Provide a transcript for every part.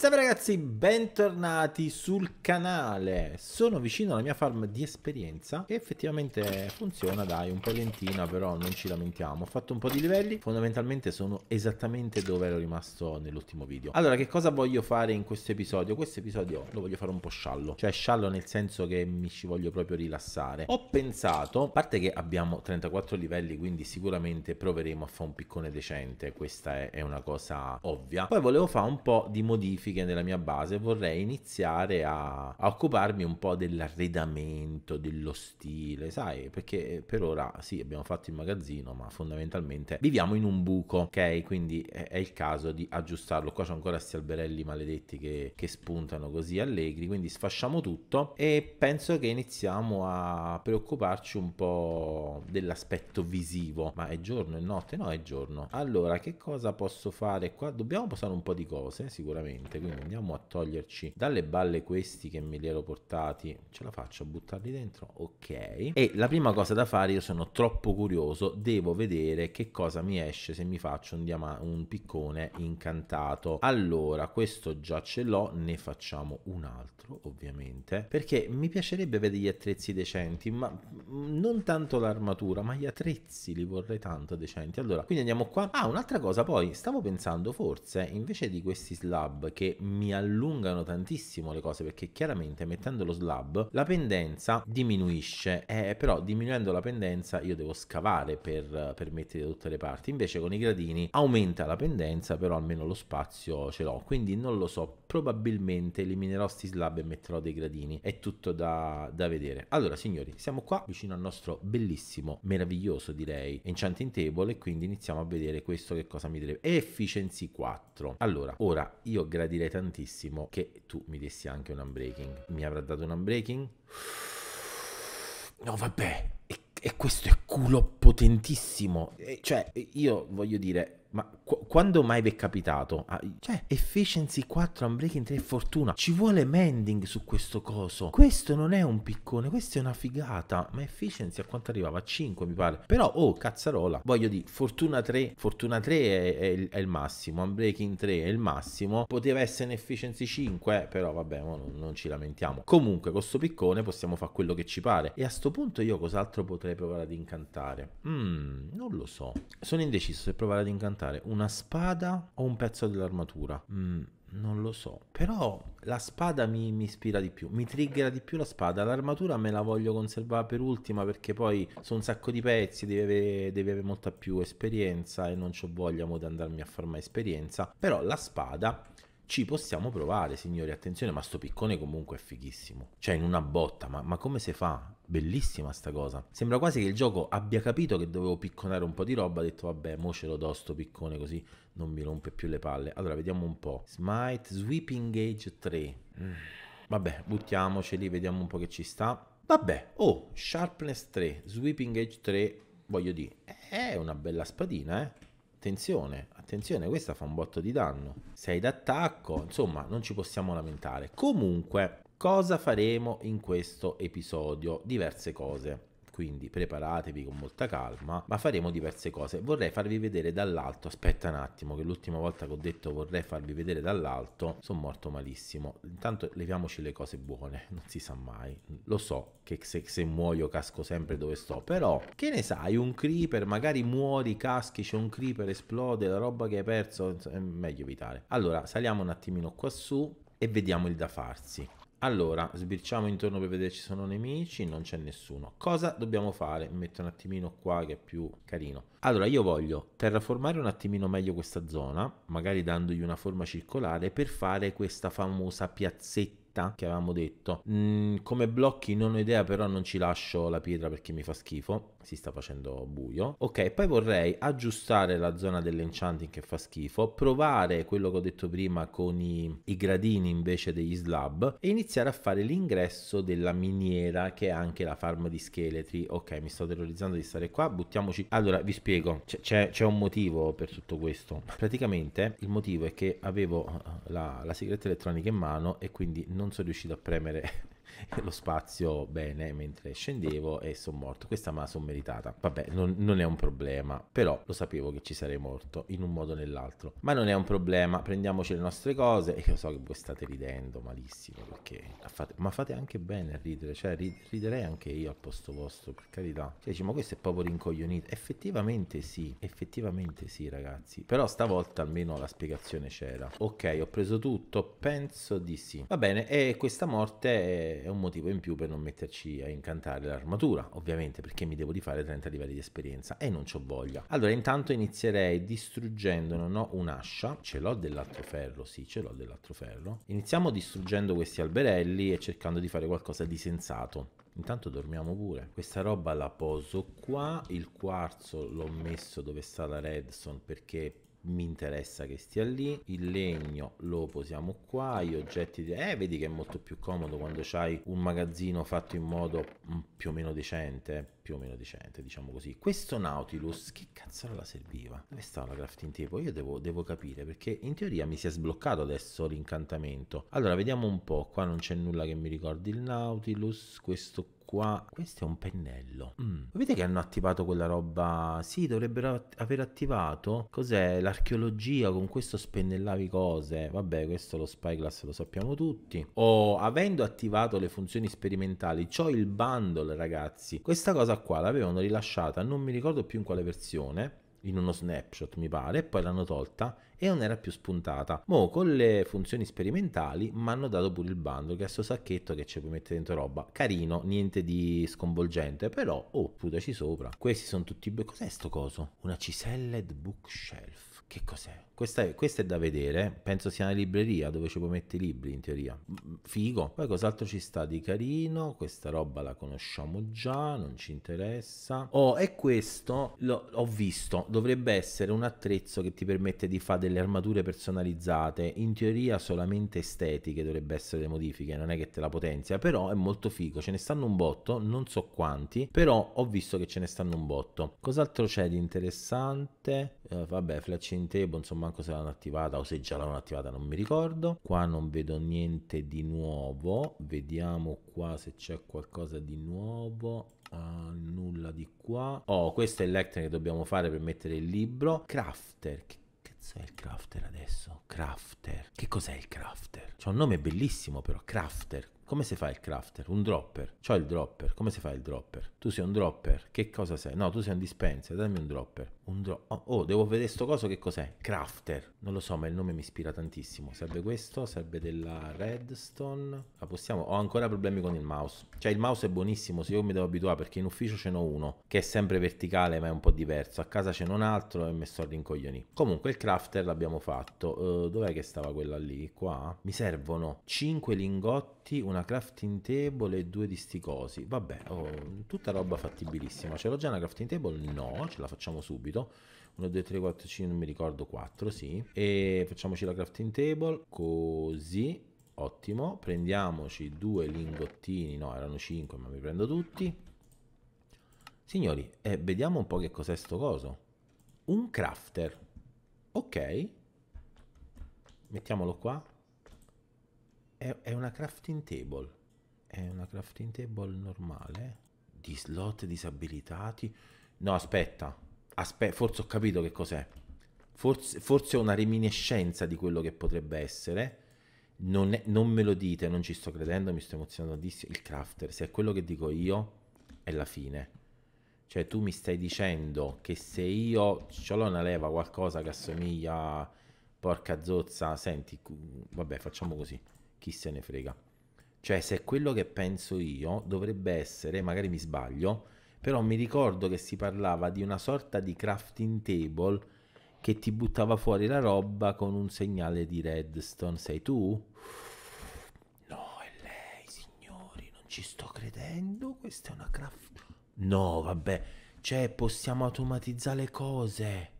Salve ragazzi, bentornati sul canale. Sono vicino alla mia farm di esperienza che effettivamente funziona, dai, un po' lentina, però non ci lamentiamo. Ho fatto un po' di livelli, fondamentalmente sono esattamente dove ero rimasto nell'ultimo video. Allora, che cosa voglio fare in questo episodio? Questo episodio lo voglio fare un po' sciallo, cioè sciallo nel senso che mi ci voglio proprio rilassare. Ho pensato, a parte che abbiamo 34 livelli, quindi sicuramente proveremo a fare un piccone decente, questa è una cosa ovvia. Poi volevo fare un po' di modifiche modifiche nella mia base, vorrei iniziare a, a occuparmi un po' dell'arredamento, dello stile, sai? Perché per ora sì, abbiamo fatto il magazzino, ma fondamentalmente viviamo in un buco, ok? Quindi è, il caso di aggiustarlo. Qua c'è ancora questi alberelli maledetti che, che spuntano così allegri, quindi sfasciamo tutto e penso che iniziamo a preoccuparci un po' dell'aspetto visivo. Ma è giorno, e notte? No, è giorno. Allora, che cosa posso fare qua? Dobbiamo posare un po' di cose, sicuramente niente, quindi andiamo a toglierci dalle balle questi che me li ero portati, ce la faccio a buttarli dentro, ok. E la prima cosa da fare, io sono troppo curioso, devo vedere che cosa mi esce se mi faccio un, diamante, un piccone incantato. Allora, questo già ce l'ho, ne facciamo un altro ovviamente, perché mi piacerebbe avere degli attrezzi decenti, ma mm, non tanto l'armatura, ma gli attrezzi li vorrei tanto decenti. Allora, quindi andiamo qua. Ah, un'altra cosa poi, stavo pensando forse, invece di questi slab che mi allungano tantissimo le cose perché chiaramente mettendo lo slab la pendenza diminuisce eh, però diminuendo la pendenza io devo scavare per, per mettere da tutte le parti invece con i gradini aumenta la pendenza però almeno lo spazio ce l'ho quindi non lo so probabilmente eliminerò sti slab e metterò dei gradini è tutto da, da vedere allora signori siamo qua vicino al nostro bellissimo meraviglioso direi enchanting table e quindi iniziamo a vedere questo che cosa mi deve efficiency 4 allora ora io gradirei gradirei tantissimo che tu mi dessi anche un unbreaking. Mi avrà dato un unbreaking? No, vabbè, e, questo è culo potentissimo. cioè, io voglio dire, ma qu- quando mai vi è capitato? Ah, cioè, efficiency 4, unbreaking 3, fortuna. Ci vuole mending su questo coso. Questo non è un piccone, questa è una figata. Ma efficiency a quanto arrivava? 5 mi pare. Però, oh, cazzarola. Voglio dire, fortuna 3, fortuna 3 è, è, il, è il, massimo, unbreaking 3 è il massimo. Poteva essere in efficiency 5, però vabbè, non, non, ci lamentiamo. Comunque, con sto piccone possiamo fare quello che ci pare. E a sto punto io cos'altro potrei provare ad incantare? Mmm, non lo so. Sono indeciso se provare ad incantare aumentare? Una spada o un pezzo dell'armatura? Mm, non lo so. Però la spada mi, mi, ispira di più, mi triggera di più la spada. L'armatura me la voglio conservare per ultima perché poi sono un sacco di pezzi, devi avere, devi molta più esperienza e non ho voglia di andarmi a fare mai esperienza. Però la spada ci possiamo provare, signori, attenzione, ma sto piccone comunque è fighissimo. Cioè, in una botta, ma, ma come si fa? Bellissima sta cosa. Sembra quasi che il gioco abbia capito che dovevo picconare un po' di roba, ha detto vabbè, mo ce lo do sto piccone così non mi rompe più le palle. Allora, vediamo un po'. Smite Sweeping Gauge 3. Mm. Vabbè, buttiamoceli, vediamo un po' che ci sta. Vabbè, oh, Sharpness 3, Sweeping Edge 3, voglio dire, è una bella spadina, eh. Attenzione, Attenzione, questa fa un botto di danno. Sei d'attacco, insomma, non ci possiamo lamentare. Comunque, cosa faremo in questo episodio? Diverse cose quindi preparatevi con molta calma, ma faremo diverse cose. Vorrei farvi vedere dall'alto, aspetta un attimo che l'ultima volta che ho detto vorrei farvi vedere dall'alto, sono morto malissimo. Intanto leviamoci le cose buone, non si sa mai. Lo so che se, se muoio casco sempre dove sto, però che ne sai, un creeper, magari muori, caschi, c'è un creeper, esplode, la roba che hai perso, è meglio evitare. Allora, saliamo un attimino qua su e vediamo il da farsi. Allora, sbirciamo intorno per vedere se ci sono nemici, non c'è nessuno. Cosa dobbiamo fare? Metto un attimino qua che è più carino. Allora, io voglio terraformare un attimino meglio questa zona, magari dandogli una forma circolare, per fare questa famosa piazzetta che avevamo detto. Mm, come blocchi non ho idea, però non ci lascio la pietra perché mi fa schifo si sta facendo buio. Ok, poi vorrei aggiustare la zona dell'enchanting che fa schifo, provare quello che ho detto prima con i, i gradini invece degli slab e iniziare a fare l'ingresso della miniera che è anche la farm di scheletri. Ok, mi sto terrorizzando di stare qua, buttiamoci. Allora, vi spiego, c'è, un motivo per tutto questo. Praticamente il motivo è che avevo eh, la, la sigaretta elettronica in mano e quindi non sono riuscito a premere lo spazio bene mentre scendevo e sono morto. Questa me la sono meritata. Vabbè, non, non, è un problema, però lo sapevo che ci sarei morto in un modo o nell'altro. Ma non è un problema, prendiamoci le nostre cose e io so che voi state ridendo malissimo perché fate, ma fate anche bene a ridere, cioè riderei anche io al posto vostro, per carità. Cioè, dici, ma questo è proprio rincoglionito. Effettivamente sì, effettivamente sì, ragazzi. Però stavolta almeno la spiegazione c'era. Ok, ho preso tutto, penso di sì. Va bene, e questa morte è è un motivo in più per non metterci a incantare l'armatura, ovviamente perché mi devo rifare 30 livelli di esperienza e non ho voglia. Allora intanto inizierei distruggendo, non ho un'ascia, ce l'ho dell'altro ferro, sì ce l'ho dell'altro ferro. Iniziamo distruggendo questi alberelli e cercando di fare qualcosa di sensato. Intanto dormiamo pure. Questa roba la poso qua, il quarzo l'ho messo dove sta la redstone perché mi interessa che stia lì il legno lo posiamo qua gli oggetti di... eh vedi che è molto più comodo quando c'hai un magazzino fatto in modo mm, più o meno decente più o meno decente diciamo così questo Nautilus che cazzo la serviva dove sta la crafting table io devo, devo capire perché in teoria mi si è sbloccato adesso l'incantamento allora vediamo un po' qua non c'è nulla che mi ricordi il Nautilus questo qua. Questo è un pennello. Mm. Vedete che hanno attivato quella roba? Sì, dovrebbero at- aver attivato. Cos'è? L'archeologia, con questo spennellavi cose. Vabbè, questo lo spyglass lo sappiamo tutti. O oh, avendo attivato le funzioni sperimentali, c'ho il bundle, ragazzi. Questa cosa qua l'avevano rilasciata, non mi ricordo più in quale versione in uno snapshot mi pare, poi l'hanno tolta e non era più spuntata. Mo con le funzioni sperimentali mi hanno dato pure il bando, che è questo sacchetto che ci puoi mettere dentro roba. Carino, niente di sconvolgente, però, oh, putaci sopra. Questi sono tutti... Cos'è sto coso? Una Ciselled Bookshelf. Che cos'è? Questa è, questa è, da vedere, penso sia una libreria dove ci puoi mettere i libri in teoria. Figo. Poi cos'altro ci sta di carino? Questa roba la conosciamo già, non ci interessa. Oh, e questo ho visto, dovrebbe essere un attrezzo che ti permette di fare delle armature personalizzate, in teoria solamente estetiche dovrebbe essere le modifiche, non è che te la potenzia, però è molto figo, ce ne stanno un botto, non so quanti, però ho visto che ce ne stanno un botto. Cos'altro c'è di interessante? Eh, vabbè, flash in table, insomma manco se l'hanno attivata o se già l'hanno attivata, non mi ricordo. Qua non vedo niente di nuovo, vediamo qua se c'è qualcosa di nuovo. Uh, nulla di qua. Oh, questo è l'ectane che dobbiamo fare per mettere il libro. Crafter, che cazzo è il crafter adesso? Crafter. Che cos'è il crafter? C'è un nome bellissimo però, crafter. Come si fa il crafter? Un dropper. C'ho il dropper. Come si fa il dropper? Tu sei un dropper. Che cosa sei? No, tu sei un dispenser. Dammi un dropper. Un dro oh, oh, devo vedere sto coso che cos'è. Crafter. Non lo so, ma il nome mi ispira tantissimo. Serve questo, serve della redstone. La ah, possiamo... Ho ancora problemi con il mouse. Cioè il mouse è buonissimo, se io mi devo abituare perché in ufficio ce n'ho uno che è sempre verticale ma è un po' diverso. A casa ce n'ho un altro e mi sto rincoglioni. Comunque il crafter l'abbiamo fatto. Uh, dov'è che stava quella lì? Qua? Mi servono 5 lingotti, una una crafting table e due di sti cosi. Vabbè, oh, tutta roba fattibilissima. Ce l'ho già una crafting table? No, ce la facciamo subito. 1, 2, 3, 4, 5, non mi ricordo, 4, sì. E facciamoci la crafting table, così. Ottimo, prendiamoci due lingottini, no erano 5 ma mi prendo tutti. Signori, eh, vediamo un po' che cos'è sto coso. Un crafter. Ok. Mettiamolo qua. È, è una crafting table. È una crafting table normale. Di slot disabilitati. No, aspetta. Aspe forse ho capito che cos'è. Forse, forse è una reminiscenza di quello che potrebbe essere. Non, è, non, me lo dite, non ci sto credendo, mi sto emozionando tantissimo. Il crafter, se è quello che dico io, è la fine. Cioè, tu mi stai dicendo che se io ce l'ho una leva, qualcosa che assomiglia. Porca zozza, senti, vabbè, facciamo così chi se ne frega. Cioè, se è quello che penso io, dovrebbe essere, magari mi sbaglio, però mi ricordo che si parlava di una sorta di crafting table che ti buttava fuori la roba con un segnale di redstone. Sei tu? No, è lei, signori, non ci sto credendo. Questa è una craft. No, vabbè, cioè possiamo automatizzare le cose.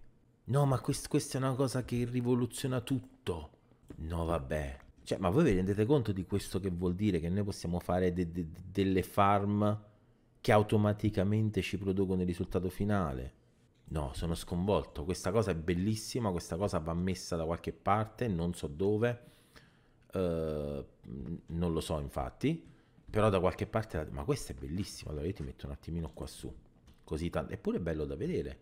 No, ma quest- questa è una cosa che rivoluziona tutto. No, vabbè. Cioè, ma voi vi rendete conto di questo che vuol dire? Che noi possiamo fare de- de- delle farm che automaticamente ci producono il risultato finale? No, sono sconvolto. Questa cosa è bellissima, questa cosa va messa da qualche parte, non so dove, uh, non lo so infatti, però da qualche parte... La... Ma questa è bellissima, allora io ti metto un attimino qua su, così tanto... Eppure è bello da vedere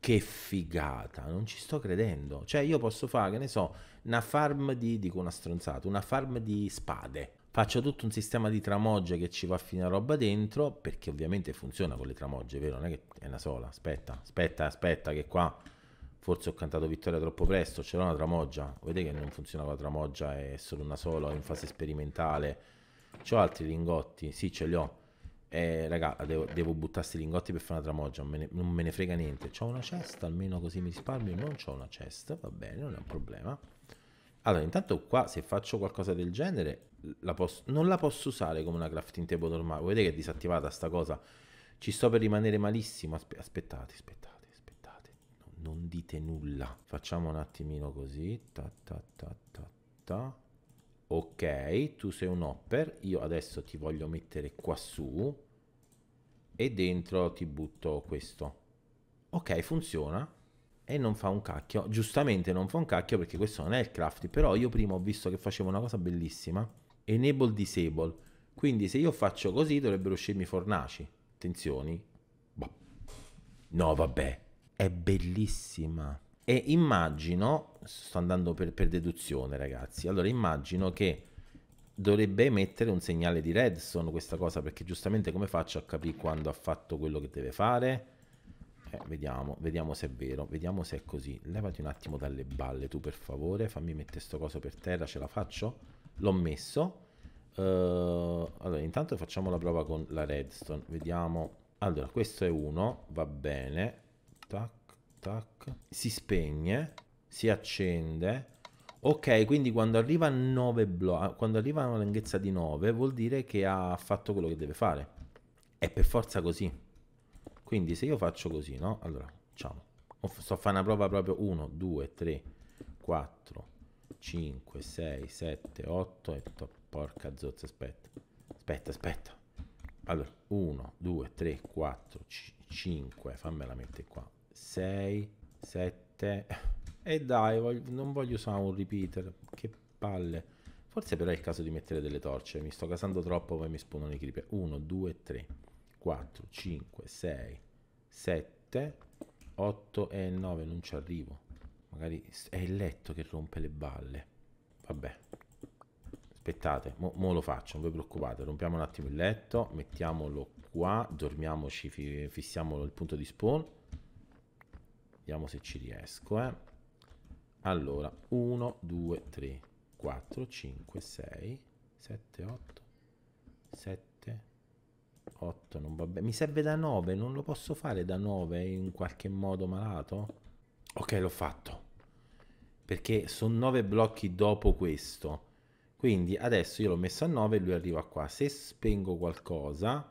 che figata, non ci sto credendo. Cioè, io posso fare, che ne so, una farm di, dico una stronzata, una farm di spade. Faccio tutto un sistema di tramogge che ci va fino a roba dentro, perché ovviamente funziona con le tramogge, vero? Non è che è una sola. Aspetta, aspetta, aspetta, che qua forse ho cantato vittoria troppo presto. C'era una tramoggia. Vedete che non funziona con la tramoggia, è solo una sola, in fase sperimentale. C'ho altri lingotti? Sì, ce li ho eh, raga, devo, devo buttare sti lingotti per fare una tramoggia, non me ne, non me ne frega niente. C'ho una cesta, almeno così mi risparmio. Non c'ho una cesta, va bene, non è un problema. Allora, intanto qua se faccio qualcosa del genere, la posso, non la posso usare come una crafting table normale. Vedete che è disattivata sta cosa? Ci sto per rimanere malissimo. Aspe, aspettate, aspettate, aspettate. No, non dite nulla. Facciamo un attimino così. Ta ta ta ta ta ok tu sei un hopper io adesso ti voglio mettere qua su e dentro ti butto questo ok funziona e non fa un cacchio giustamente non fa un cacchio perché questo non è il crafty però io prima ho visto che facevo una cosa bellissima enable disable quindi se io faccio così dovrebbero uscirmi fornaci attenzioni boh. no vabbè è bellissima e immagino, sto andando per, per deduzione ragazzi, allora immagino che dovrebbe emettere un segnale di redstone questa cosa perché giustamente come faccio a capire quando ha fatto quello che deve fare eh, vediamo, vediamo se è vero vediamo se è così levati un attimo dalle balle tu per favore fammi mettere sto coso per terra ce la faccio l'ho messo uh, allora intanto facciamo la prova con la redstone vediamo allora questo è uno va bene tac Tac. Si spegne, si accende. Ok, quindi quando arriva, a 9 blocchi, ah, quando arriva a una lunghezza di 9 vuol dire che ha fatto quello che deve fare. È per forza così. Quindi se io faccio così, no? Allora, facciamo. Sto a fare una prova proprio 1, 2, 3, 4, 5, 6, 7, 8 e to- porca zozza, aspetta. Aspetta, aspetta. Allora, 1, 2, 3, 4, 5, fammela mettere qua. 6, 7 e dai, voglio, non voglio usare un repeater, che palle. Forse però è il caso di mettere delle torce, mi sto casando troppo poi mi spawnano i creeper. 1, 2, 3, 4, 5, 6, 7, 8 e 9, non ci arrivo. Magari è il letto che rompe le balle. Vabbè. Aspettate, mo, mo lo faccio, non vi preoccupate. Rompiamo un attimo il letto, mettiamolo qua, dormiamoci, fissiamolo il punto di spawn Vediamo se ci riesco, eh. Allora, 1, 2, 3, 4, 5, 6, 7, 8, 7, 8, non va bene. Mi serve da 9, non lo posso fare da 9 in qualche modo malato? Ok, l'ho fatto. Perché sono 9 blocchi dopo questo. Quindi adesso io l'ho messo a 9 e lui arriva qua. Se spengo qualcosa,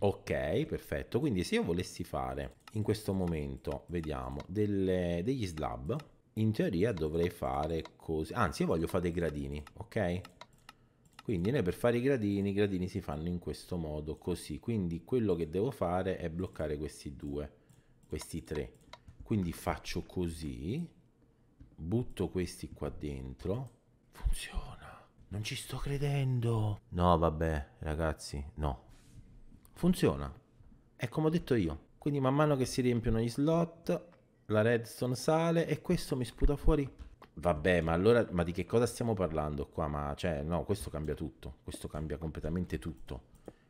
Ok, perfetto. Quindi se io volessi fare in questo momento, vediamo, delle, degli slab, in teoria dovrei fare così. Anzi, io voglio fare dei gradini, ok? Quindi noi per fare i gradini, i gradini si fanno in questo modo, così. Quindi quello che devo fare è bloccare questi due, questi tre. Quindi faccio così, butto questi qua dentro. Funziona. Non ci sto credendo. No, vabbè, ragazzi, no, funziona. È come ho detto io. Quindi man mano che si riempiono gli slot, la redstone sale e questo mi sputa fuori. Vabbè, ma allora, ma di che cosa stiamo parlando qua? Ma cioè, no, questo cambia tutto. Questo cambia completamente tutto.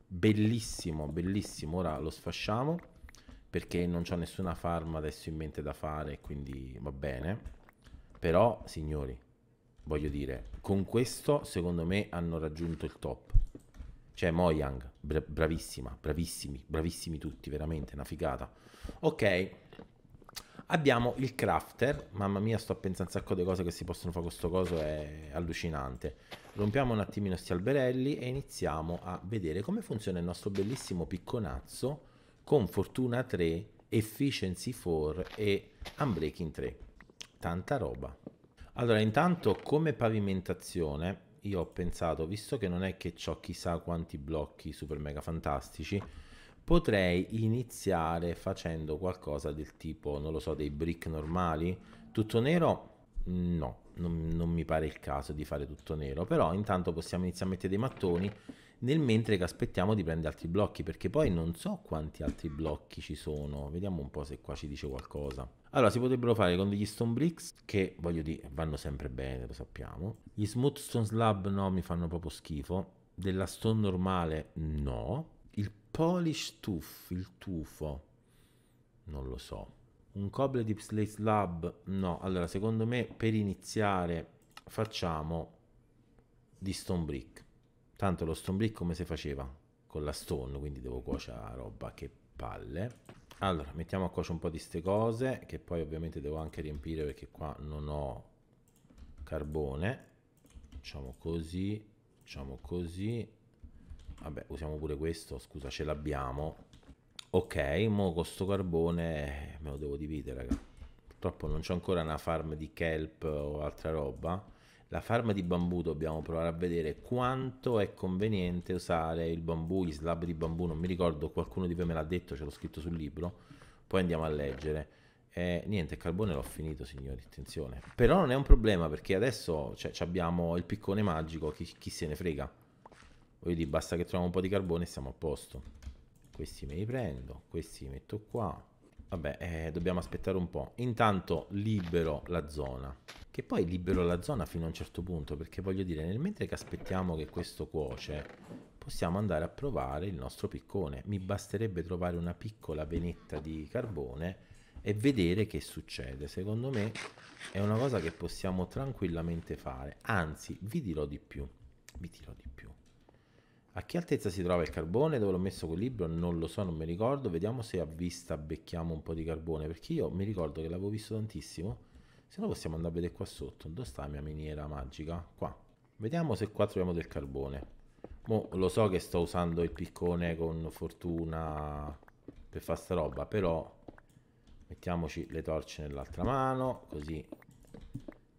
Bellissimo, bellissimo. Ora lo sfasciamo perché non ho nessuna farm adesso in mente da fare, quindi va bene. Però, signori, voglio dire, con questo secondo me hanno raggiunto il top. Cioè Mojang, bra- bravissima, bravissimi, bravissimi tutti, veramente una figata. Ok, abbiamo il crafter, mamma mia sto pensando un sacco di cose che si possono fare con questo coso, è allucinante. Rompiamo un attimino questi alberelli e iniziamo a vedere come funziona il nostro bellissimo picconazzo con fortuna 3, efficiency 4 e unbreaking 3. Tanta roba. Allora, intanto come pavimentazione io ho pensato, visto che non è che ho chissà quanti blocchi super mega fantastici, potrei iniziare facendo qualcosa del tipo, non lo so, dei brick normali, tutto nero. No, non, non mi pare il caso di fare tutto nero, però intanto possiamo iniziare a mettere dei mattoni nel mentre che aspettiamo di prendere altri blocchi, perché poi non so quanti altri blocchi ci sono. Vediamo un po' se qua ci dice qualcosa. Allora, si potrebbero fare con degli stone bricks, che voglio dire, vanno sempre bene, lo sappiamo. Gli smooth stone slab no, mi fanno proprio schifo. Della stone normale no. Il polish tuff, il tufo, non lo so. Un cobble di slate slab no. Allora, secondo me per iniziare facciamo di stone brick Tanto lo strombrick come si faceva? Con la stone, quindi devo cuocere la roba, che palle. Allora, mettiamo a cuocere un po' di ste cose, che poi ovviamente devo anche riempire perché qua non ho carbone. Facciamo così, facciamo così. Vabbè, usiamo pure questo, scusa, ce l'abbiamo. Ok, mo con sto carbone eh, me lo devo dividere, raga. Purtroppo non c'è ancora una farm di kelp o altra roba la farma di bambù dobbiamo provare a vedere quanto è conveniente usare il bambù, gli slab di bambù, non mi ricordo, qualcuno di voi me l'ha detto, ce l'ho scritto sul libro, poi andiamo a leggere. E niente, il carbone l'ho finito signori, attenzione. Però non è un problema perché adesso cioè, abbiamo il piccone magico, chi, chi se ne frega. Voglio dire, basta che troviamo un po' di carbone e siamo a posto. Questi me li prendo, questi li metto qua, Vabbè, eh, dobbiamo aspettare un po'. Intanto libero la zona. Che poi libero la zona fino a un certo punto, perché voglio dire, nel mentre che aspettiamo che questo cuoce, possiamo andare a provare il nostro piccone. Mi basterebbe trovare una piccola venetta di carbone e vedere che succede. Secondo me è una cosa che possiamo tranquillamente fare. Anzi, vi dirò di più. Vi dirò di più. A che altezza si trova il carbone? Dove l'ho messo quel libro? Non lo so, non mi ricordo. Vediamo se a vista becchiamo un po' di carbone, perché io mi ricordo che l'avevo visto tantissimo. Se no possiamo andare a vedere qua sotto. Dove sta la mia miniera magica? Qua. Vediamo se qua troviamo del carbone. Mo lo so che sto usando il piccone con fortuna per fare sta roba, però mettiamoci le torce nell'altra mano, così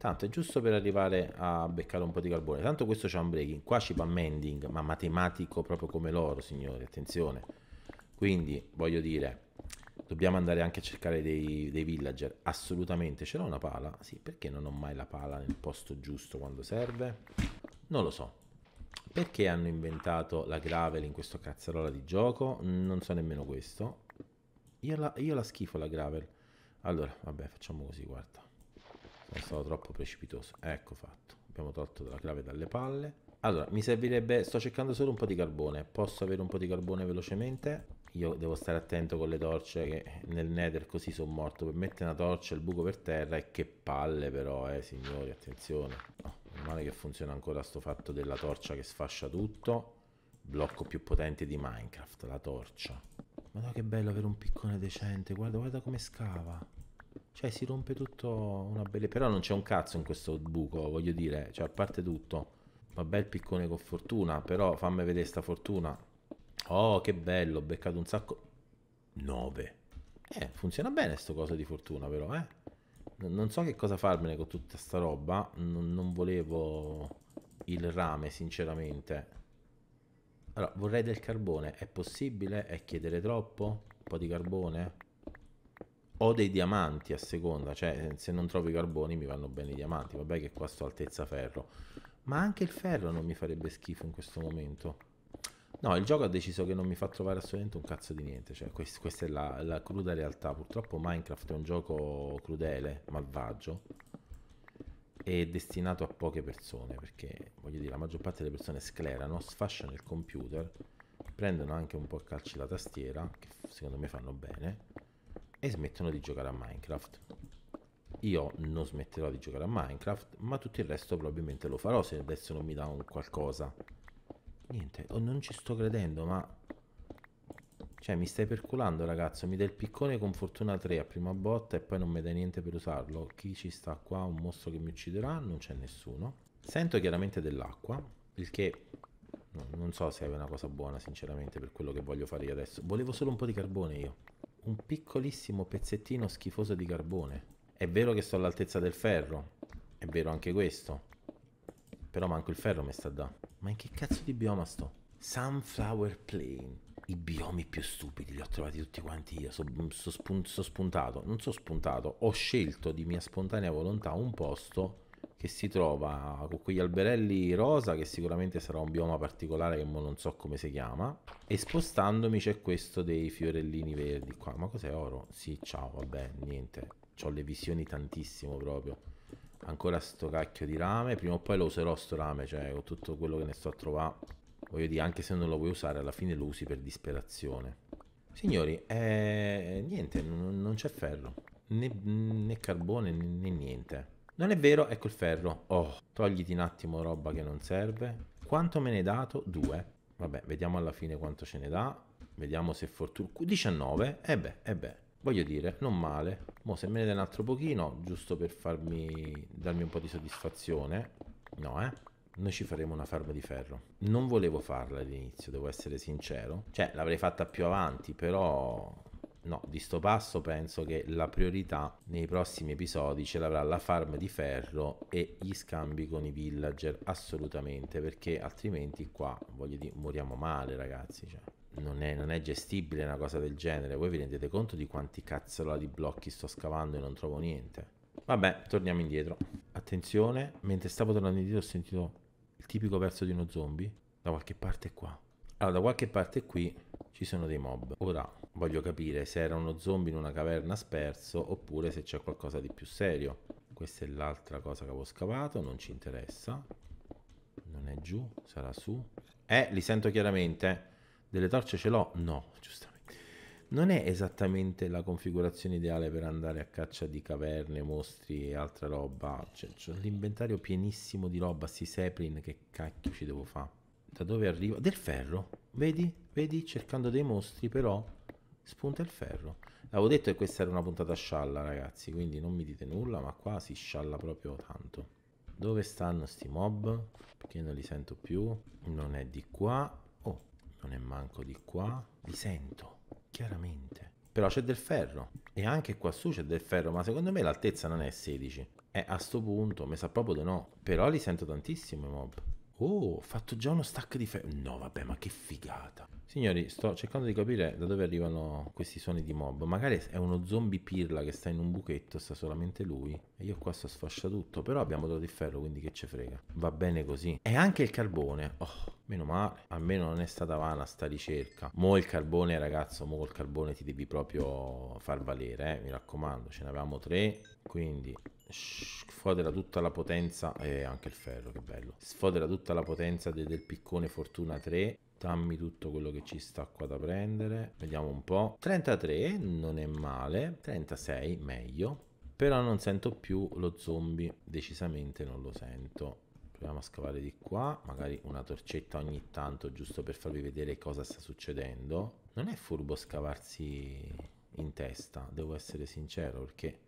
Tanto è giusto per arrivare a beccare un po' di carbone. Tanto questo c'è un breaking, qua ci va mending, ma matematico proprio come loro, signori, attenzione. Quindi, voglio dire, dobbiamo andare anche a cercare dei, dei villager, assolutamente. Ce l'ho una pala? Sì, perché non ho mai la pala nel posto giusto quando serve? Non lo so. Perché hanno inventato la gravel in questo cazzarola di gioco? Non so nemmeno questo. Io la, io la schifo la gravel. Allora, vabbè, facciamo così, guarda è stato troppo precipitoso ecco fatto abbiamo tolto la clave dalle palle allora mi servirebbe sto cercando solo un po' di carbone posso avere un po' di carbone velocemente io devo stare attento con le torce che nel nether così sono morto per mettere una torcia il buco per terra e che palle però eh signori attenzione oh, male che funziona ancora sto fatto della torcia che sfascia tutto blocco più potente di Minecraft, la torcia. Ma che bello avere un piccone decente, guarda, guarda come scava. Cioè si rompe tutto una bella Però non c'è un cazzo in questo buco, voglio dire. Cioè a parte tutto. Vabbè bel piccone con fortuna, però fammi vedere sta fortuna. Oh che bello, ho beccato un sacco... 9. Eh, funziona bene sto coso di fortuna però, eh. Non so che cosa farmene con tutta sta roba. N non volevo il rame, sinceramente. Allora, vorrei del carbone. È possibile? È chiedere troppo? Un po' di carbone? o dei diamanti a seconda, cioè eh, se non trovo i carboni mi vanno bene i diamanti, vabbè che qua sto altezza ferro, ma anche il ferro non mi farebbe schifo in questo momento. No, il gioco ha deciso che non mi fa trovare assolutamente un cazzo di niente, cioè quest- questa è la, la cruda realtà, purtroppo Minecraft è un gioco crudele, malvagio, e destinato a poche persone, perché voglio dire la maggior parte delle persone sclerano, sfasciano il computer, prendono anche un po' a calci la tastiera, che secondo me fanno bene, e smettono di giocare a Minecraft. Io non smetterò di giocare a Minecraft, ma tutto il resto probabilmente lo farò se adesso non mi dà un qualcosa. Niente, oh, non ci sto credendo, ma... Cioè, mi stai perculando, ragazzo. Mi dai il piccone con fortuna 3 a prima botta e poi non mi dai niente per usarlo. Chi ci sta qua? Un mostro che mi ucciderà? Non c'è nessuno. Sento chiaramente dell'acqua, il che... Non so se è una cosa buona, sinceramente, per quello che voglio fare io adesso. Volevo solo un po' di carbone io un piccolissimo pezzettino schifoso di carbone. È vero che sto all'altezza del ferro, è vero anche questo. Però manco il ferro mi sta da. Ma in che cazzo di bioma sto? Sunflower Plain. I biomi più stupidi li ho trovati tutti quanti io. Sono so spun so spuntato, non sono spuntato, ho scelto di mia spontanea volontà un posto che si trova con quegli alberelli rosa che sicuramente sarà un bioma particolare che non so come si chiama e spostandomi c'è questo dei fiorellini verdi qua ma cos'è oro? sì ciao vabbè niente ho le visioni tantissimo proprio ancora sto cacchio di rame prima o poi lo userò sto rame cioè ho tutto quello che ne sto a trovare voglio dire anche se non lo vuoi usare alla fine lo usi per disperazione signori eh, niente non c'è ferro né, né carbone né niente non è vero, ecco il ferro. Oh, togliti un attimo roba che non serve. Quanto me ne hai dato? Due. Vabbè, vediamo alla fine quanto ce ne dà. Vediamo se fortuna... 19? E eh beh, e eh beh. Voglio dire, non male. Mo se me ne dai un altro pochino, giusto per farmi... darmi un po' di soddisfazione. No, eh? Noi ci faremo una farma di ferro. Non volevo farla all'inizio, devo essere sincero. Cioè, l'avrei fatta più avanti, però No, di sto passo penso che la priorità nei prossimi episodi ce l'avrà la farm di ferro e gli scambi con i villager, assolutamente, perché altrimenti qua, voglio dire, moriamo male ragazzi, cioè. Non è, non è, gestibile una cosa del genere. Voi vi rendete conto di quanti cazzola di blocchi sto scavando e non trovo niente? Vabbè, torniamo indietro. Attenzione, mentre stavo tornando indietro ho sentito il tipico verso di uno zombie da qualche parte qua. Allora, da qualche parte qui ci sono dei mob. Ora voglio capire se era uno zombie in una caverna sperso oppure se c'è qualcosa di più serio. Questa è l'altra cosa che avevo scavato, non ci interessa. Non è giù, sarà su. Eh, li sento chiaramente. Delle torce ce l'ho? No, giustamente. Non è esattamente la configurazione ideale per andare a caccia di caverne, mostri e altra roba. C'è cioè, l'inventario pienissimo di roba, sti seplin, che cacchio ci devo fare? Da dove arriva? Del ferro, vedi? Vedi? Cercando dei mostri però spunta il ferro. L'avevo detto che questa era una puntata scialla ragazzi, quindi non mi dite nulla, ma qua si scialla proprio tanto. Dove stanno sti mob? Perché non li sento più. Non è di qua. Oh, non è manco di qua. Li sento, chiaramente. Però c'è del ferro. E anche qua su c'è del ferro, ma secondo me l'altezza non è 16. E a sto punto, mi sa proprio di no. Però li sento tantissimo i mob. Oh, ho fatto già uno stack di ferro. No, vabbè, ma che figata. Signori, sto cercando di capire da dove arrivano questi suoni di mob. Magari è uno zombie pirla che sta in un buchetto, sta solamente lui. E io qua sto sfascia tutto, però abbiamo dato di ferro, quindi che ce frega. Va bene così. E anche il carbone. Oh, meno male. Almeno non è stata vana sta ricerca. Mo il carbone, ragazzo, mo col carbone ti devi proprio far valere, eh. Mi raccomando, ce ne avevamo tre. Quindi sfodera tutta la potenza e anche il ferro, che bello. Sfodera tutta la potenza de, del piccone Fortuna 3. Dammi tutto quello che ci sta qua da prendere. Vediamo un po'. 33 non è male, 36 meglio. Però non sento più lo zombie, decisamente non lo sento. Proviamo a scavare di qua, magari una torcetta ogni tanto, giusto per farvi vedere cosa sta succedendo. Non è furbo scavarsi in testa, devo essere sincero, perché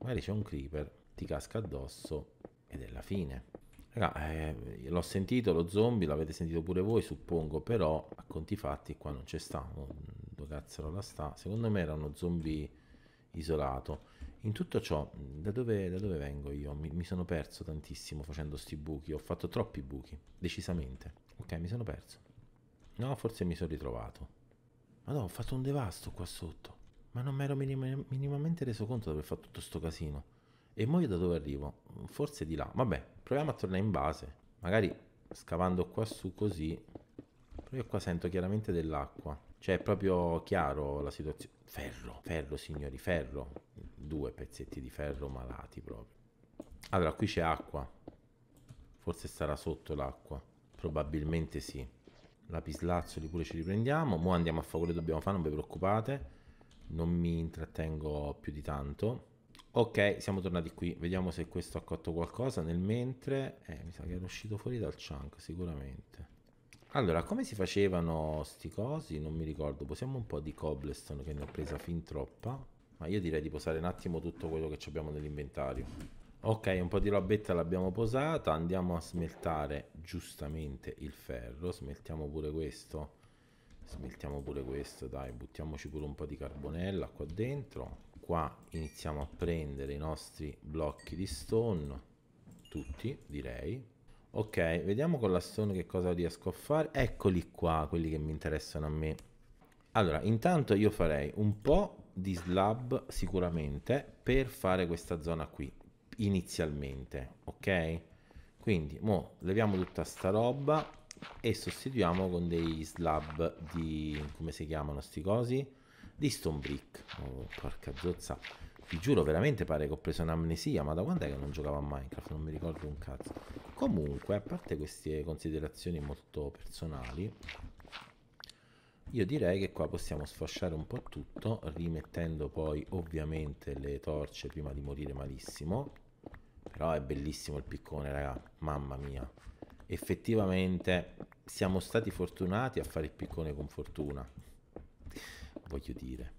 magari c'è un creeper, ti casca addosso ed è la fine. Raga, eh, l'ho sentito lo zombie, l'avete sentito pure voi, suppongo, però a conti fatti qua non c'è sta, dove cazzo la sta. Secondo me era uno zombie isolato. In tutto ciò, da dove, da dove vengo io? Mi, mi, sono perso tantissimo facendo sti buchi, ho fatto troppi buchi, decisamente. Ok, mi sono perso. No, forse mi sono ritrovato. Ma no, ho fatto un devasto qua sotto ma non mi ero minim- minimamente reso conto di aver fatto tutto sto casino. E mo io da dove arrivo? Forse di là. Vabbè, proviamo a tornare in base. Magari scavando qua su così. Però io qua sento chiaramente dell'acqua. Cioè è proprio chiaro la situazione. Ferro, ferro signori, ferro. Due pezzetti di ferro malati proprio. Allora, qui c'è acqua. Forse sarà sotto l'acqua. Probabilmente sì. Lapislazzoli pure ci riprendiamo. Mo andiamo a favore, dobbiamo fare, non vi preoccupate non mi intrattengo più di tanto. Ok, siamo tornati qui, vediamo se questo ha cotto qualcosa. Nel mentre, eh, mi sa che era uscito fuori dal chunk sicuramente. Allora, come si facevano sti cosi? Non mi ricordo. Posiamo un po' di cobblestone che ne ho presa fin troppa. Ma io direi di posare un attimo tutto quello che abbiamo nell'inventario. Ok, un po' di robetta l'abbiamo posata. Andiamo a smeltare giustamente il ferro. Smeltiamo pure questo smettiamo pure questo dai buttiamoci pure un po' di carbonella qua dentro qua iniziamo a prendere i nostri blocchi di stone tutti direi ok vediamo con la stone che cosa riesco a fare eccoli qua quelli che mi interessano a me allora intanto io farei un po' di slab sicuramente per fare questa zona qui inizialmente ok quindi mo leviamo tutta sta roba e sostituiamo con dei slab di come si chiamano sti cosi di stone brick oh, porca zozza vi giuro veramente pare che ho preso un'amnesia ma da quando è che non giocavo a Minecraft non mi ricordo un cazzo comunque a parte queste considerazioni molto personali io direi che qua possiamo sfasciare un po' tutto rimettendo poi ovviamente le torce prima di morire malissimo però è bellissimo il piccone raga mamma mia effettivamente siamo stati fortunati a fare il piccone con fortuna voglio dire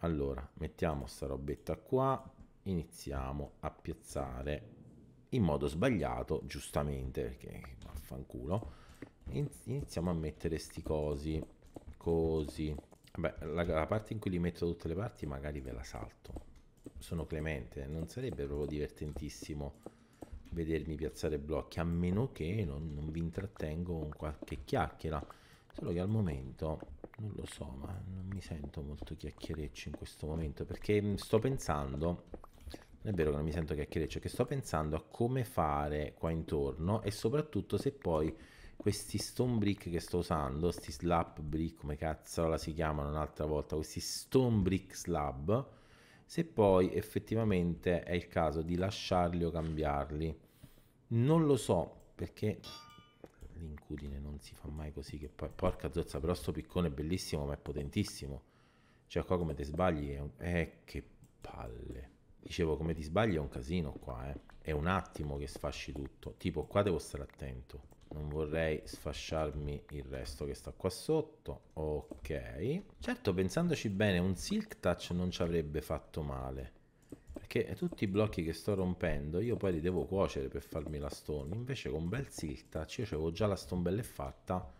allora mettiamo sta robetta qua iniziamo a piazzare in modo sbagliato giustamente perché vaffanculo iniziamo a mettere sti cosi così Vabbè, la, la parte in cui li metto tutte le parti magari ve la salto sono clemente non sarebbe proprio divertentissimo vedermi piazzare blocchi, a meno che non, non vi intrattengo con qualche chiacchiera. Solo che al momento non lo so, ma non mi sento molto chiacchiereccio in questo momento perché mm, sto pensando. Non è vero che non mi sento chiacchiereccio, che sto pensando a come fare qua intorno e soprattutto se poi questi stone brick che sto usando, questi slab brick, come cazzo si chiamano un'altra volta, questi stone brick slab, se poi effettivamente è il caso di lasciarli o cambiarli. Non lo so perché l'incudine non si fa mai così che poi porca zozza però sto piccone è bellissimo ma è potentissimo cioè qua come ti sbagli è un... eh che palle dicevo come ti sbagli è un casino qua eh. è un attimo che sfasci tutto tipo qua devo stare attento non vorrei sfasciarmi il resto che sta qua sotto ok certo pensandoci bene un silk touch non ci avrebbe fatto male che tutti i blocchi che sto rompendo io poi li devo cuocere per farmi la stone invece con bel siltac cioè, io avevo già la stone bella e fatta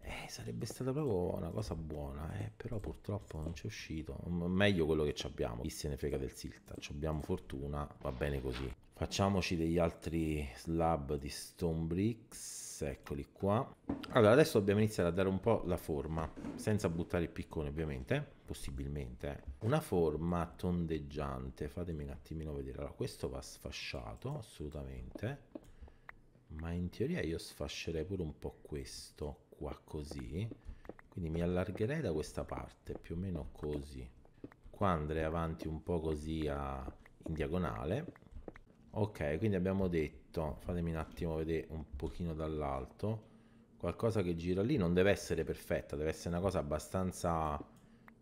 eh, sarebbe stata proprio una cosa buona eh, però purtroppo non c'è uscito meglio quello che abbiamo chi se ne frega del siltac abbiamo fortuna va bene così facciamoci degli altri slab di stone bricks altezza, eccoli qua. Allora, adesso dobbiamo iniziare a dare un po' la forma, senza buttare il piccone ovviamente, possibilmente. Una forma tondeggiante, fatemi un attimino vedere. Allora, questo va sfasciato, assolutamente. Ma in teoria io sfascerei pure un po' questo qua così. Quindi mi allargherei da questa parte, più o meno così. Qua andrei avanti un po' così a... in diagonale ok quindi abbiamo detto fatemi un attimo vedere un pochino dall'alto qualcosa che gira lì non deve essere perfetta deve essere una cosa abbastanza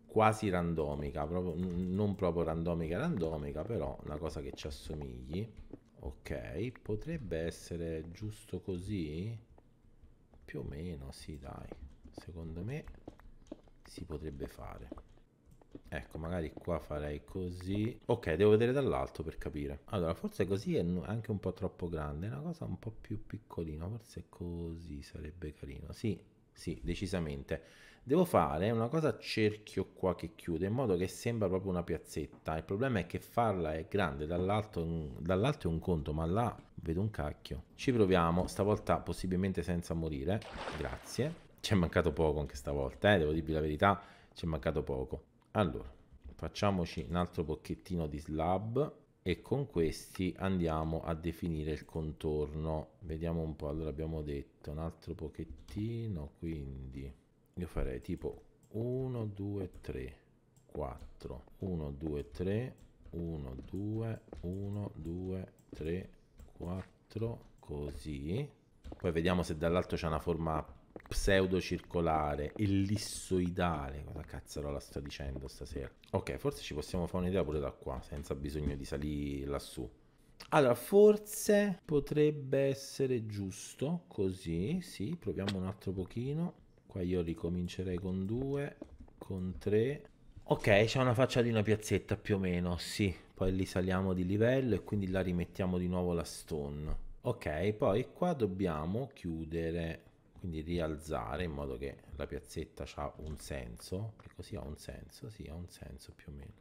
quasi randomica proprio, non proprio randomica randomica però una cosa che ci assomigli ok potrebbe essere giusto così più o meno sì dai secondo me si potrebbe fare Ecco, magari qua farei così. Ok, devo vedere dall'alto per capire. Allora, forse così è anche un po' troppo grande. È una cosa un po' più piccolina. Forse così sarebbe carino. Sì, sì, decisamente. Devo fare una cosa a cerchio qua che chiude, in modo che sembra proprio una piazzetta. Il problema è che farla è grande, dall'alto, dall'alto è un conto, ma là vedo un cacchio. Ci proviamo, stavolta possibilmente senza morire. Grazie. Ci è mancato poco anche stavolta, eh, devo dirvi la verità, ci è mancato poco. Allora, facciamoci un altro pochettino di slab e con questi andiamo a definire il contorno. Vediamo un po', allora abbiamo detto un altro pochettino, quindi io farei tipo 1, 2, 3, 4, 1, 2, 3, 1, 2, 1, 2, 3, 4, così. Poi vediamo se dall'alto c'è una forma pseudo circolare, ellissoidale. Cosa cazzarola sto dicendo stasera? Ok, forse ci possiamo fare un'idea pure da qua, senza bisogno di salire lassù. Allora, forse potrebbe essere giusto così, sì, proviamo un altro pochino. Qua io ricomincerei con due, con tre. Ok, c'è una faccia di una piazzetta più o meno, sì. Poi li saliamo di livello e quindi la rimettiamo di nuovo la stone. Ok, poi qua dobbiamo chiudere quindi rialzare in modo che la piazzetta ha un senso che così ha un senso sì ha un senso più o meno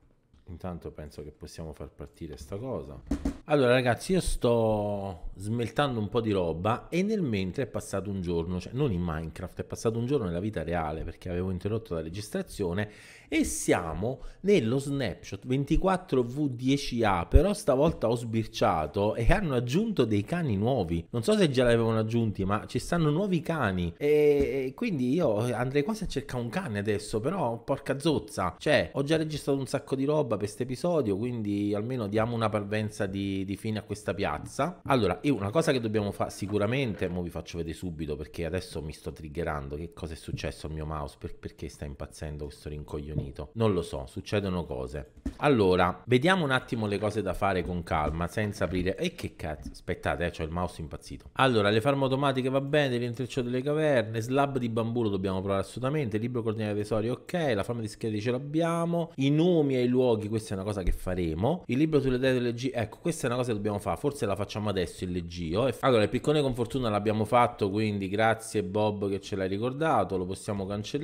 intanto penso che possiamo far partire sta cosa allora ragazzi io sto smeltando un po' di roba e nel mentre è passato un giorno cioè non in minecraft è passato un giorno nella vita reale perché avevo interrotto la registrazione e siamo nello snapshot 24V10A, però stavolta ho sbirciato e hanno aggiunto dei cani nuovi. Non so se già li avevano aggiunti, ma ci stanno nuovi cani e quindi io andrei quasi a cercare un cane adesso, però porca zozza. Cioè, ho già registrato un sacco di roba per questo episodio, quindi almeno diamo una parvenza di, di fine a questa piazza. Allora, io una cosa che dobbiamo fare sicuramente, mo vi faccio vedere subito perché adesso mi sto triggerando che cosa è successo al mio mouse, per, perché sta impazzendo questo rincoglionito Unito. Non lo so, succedono cose. Allora, vediamo un attimo le cose da fare con calma, senza aprire... E che cazzo? Aspettate, eh, c'ho il mouse impazzito. Allora, le farme automatiche va bene, l'intreccio delle caverne, slab di bambù lo dobbiamo provare assolutamente, libro coordinato tesori ok, la forma di schede ce l'abbiamo, i nomi e i luoghi, questa è una cosa che faremo, il libro sulle date del G, ecco, questa è una cosa che dobbiamo fare, forse la facciamo adesso il leggio. Allora, il piccone con fortuna l'abbiamo fatto, quindi grazie Bob che ce l'hai ricordato, lo possiamo cancellare.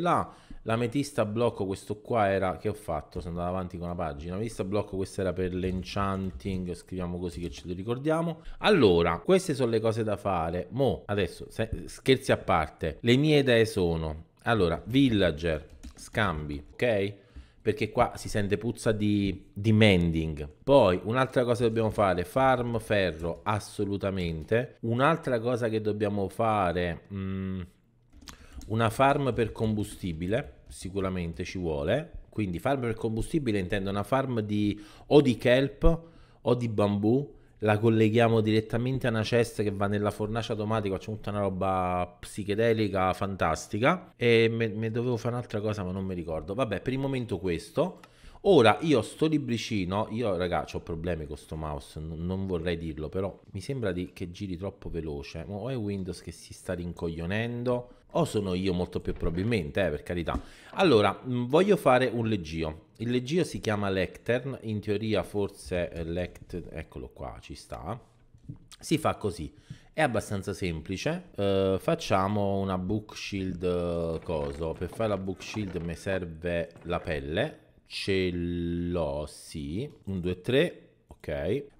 L'ametista blocco, questo qua era che ho fatto, sono andato avanti con la pagina. L'ametista blocco, questo era per l'enchanting, scriviamo così che ce lo ricordiamo. Allora, queste sono le cose da fare. Mo, adesso, se, scherzi a parte, le mie idee sono, allora, villager, scambi, ok? perché qua si sente puzza di, di mending. Poi un'altra cosa che dobbiamo fare, farm ferro, assolutamente. Un'altra cosa che dobbiamo fare, mh, mm, una farm per combustibile, sicuramente ci vuole, quindi farm per combustibile intendo una farm di, o di kelp o di bambù, la colleghiamo direttamente a una cesta che va nella fornace automatica, c'è tutta una roba psichedelica fantastica e mi dovevo fare un'altra cosa ma non mi ricordo. Vabbè, per il momento questo. Ora, io sto libricino, io ragazzi ho problemi con sto mouse, non vorrei dirlo, però mi sembra di, che giri troppo veloce. O è Windows che si sta rincoglionendo, o sono io molto più probabilmente, eh, per carità. Allora, mm, voglio fare un leggio. Il leggio si chiama lectern, in teoria forse eh, lect... eccolo qua, ci sta. Si fa così, è abbastanza semplice. Uh, facciamo una book shield eh, coso. Per fare la book shield mi serve la pelle. Ce l'ho, sì. 1, 2, 3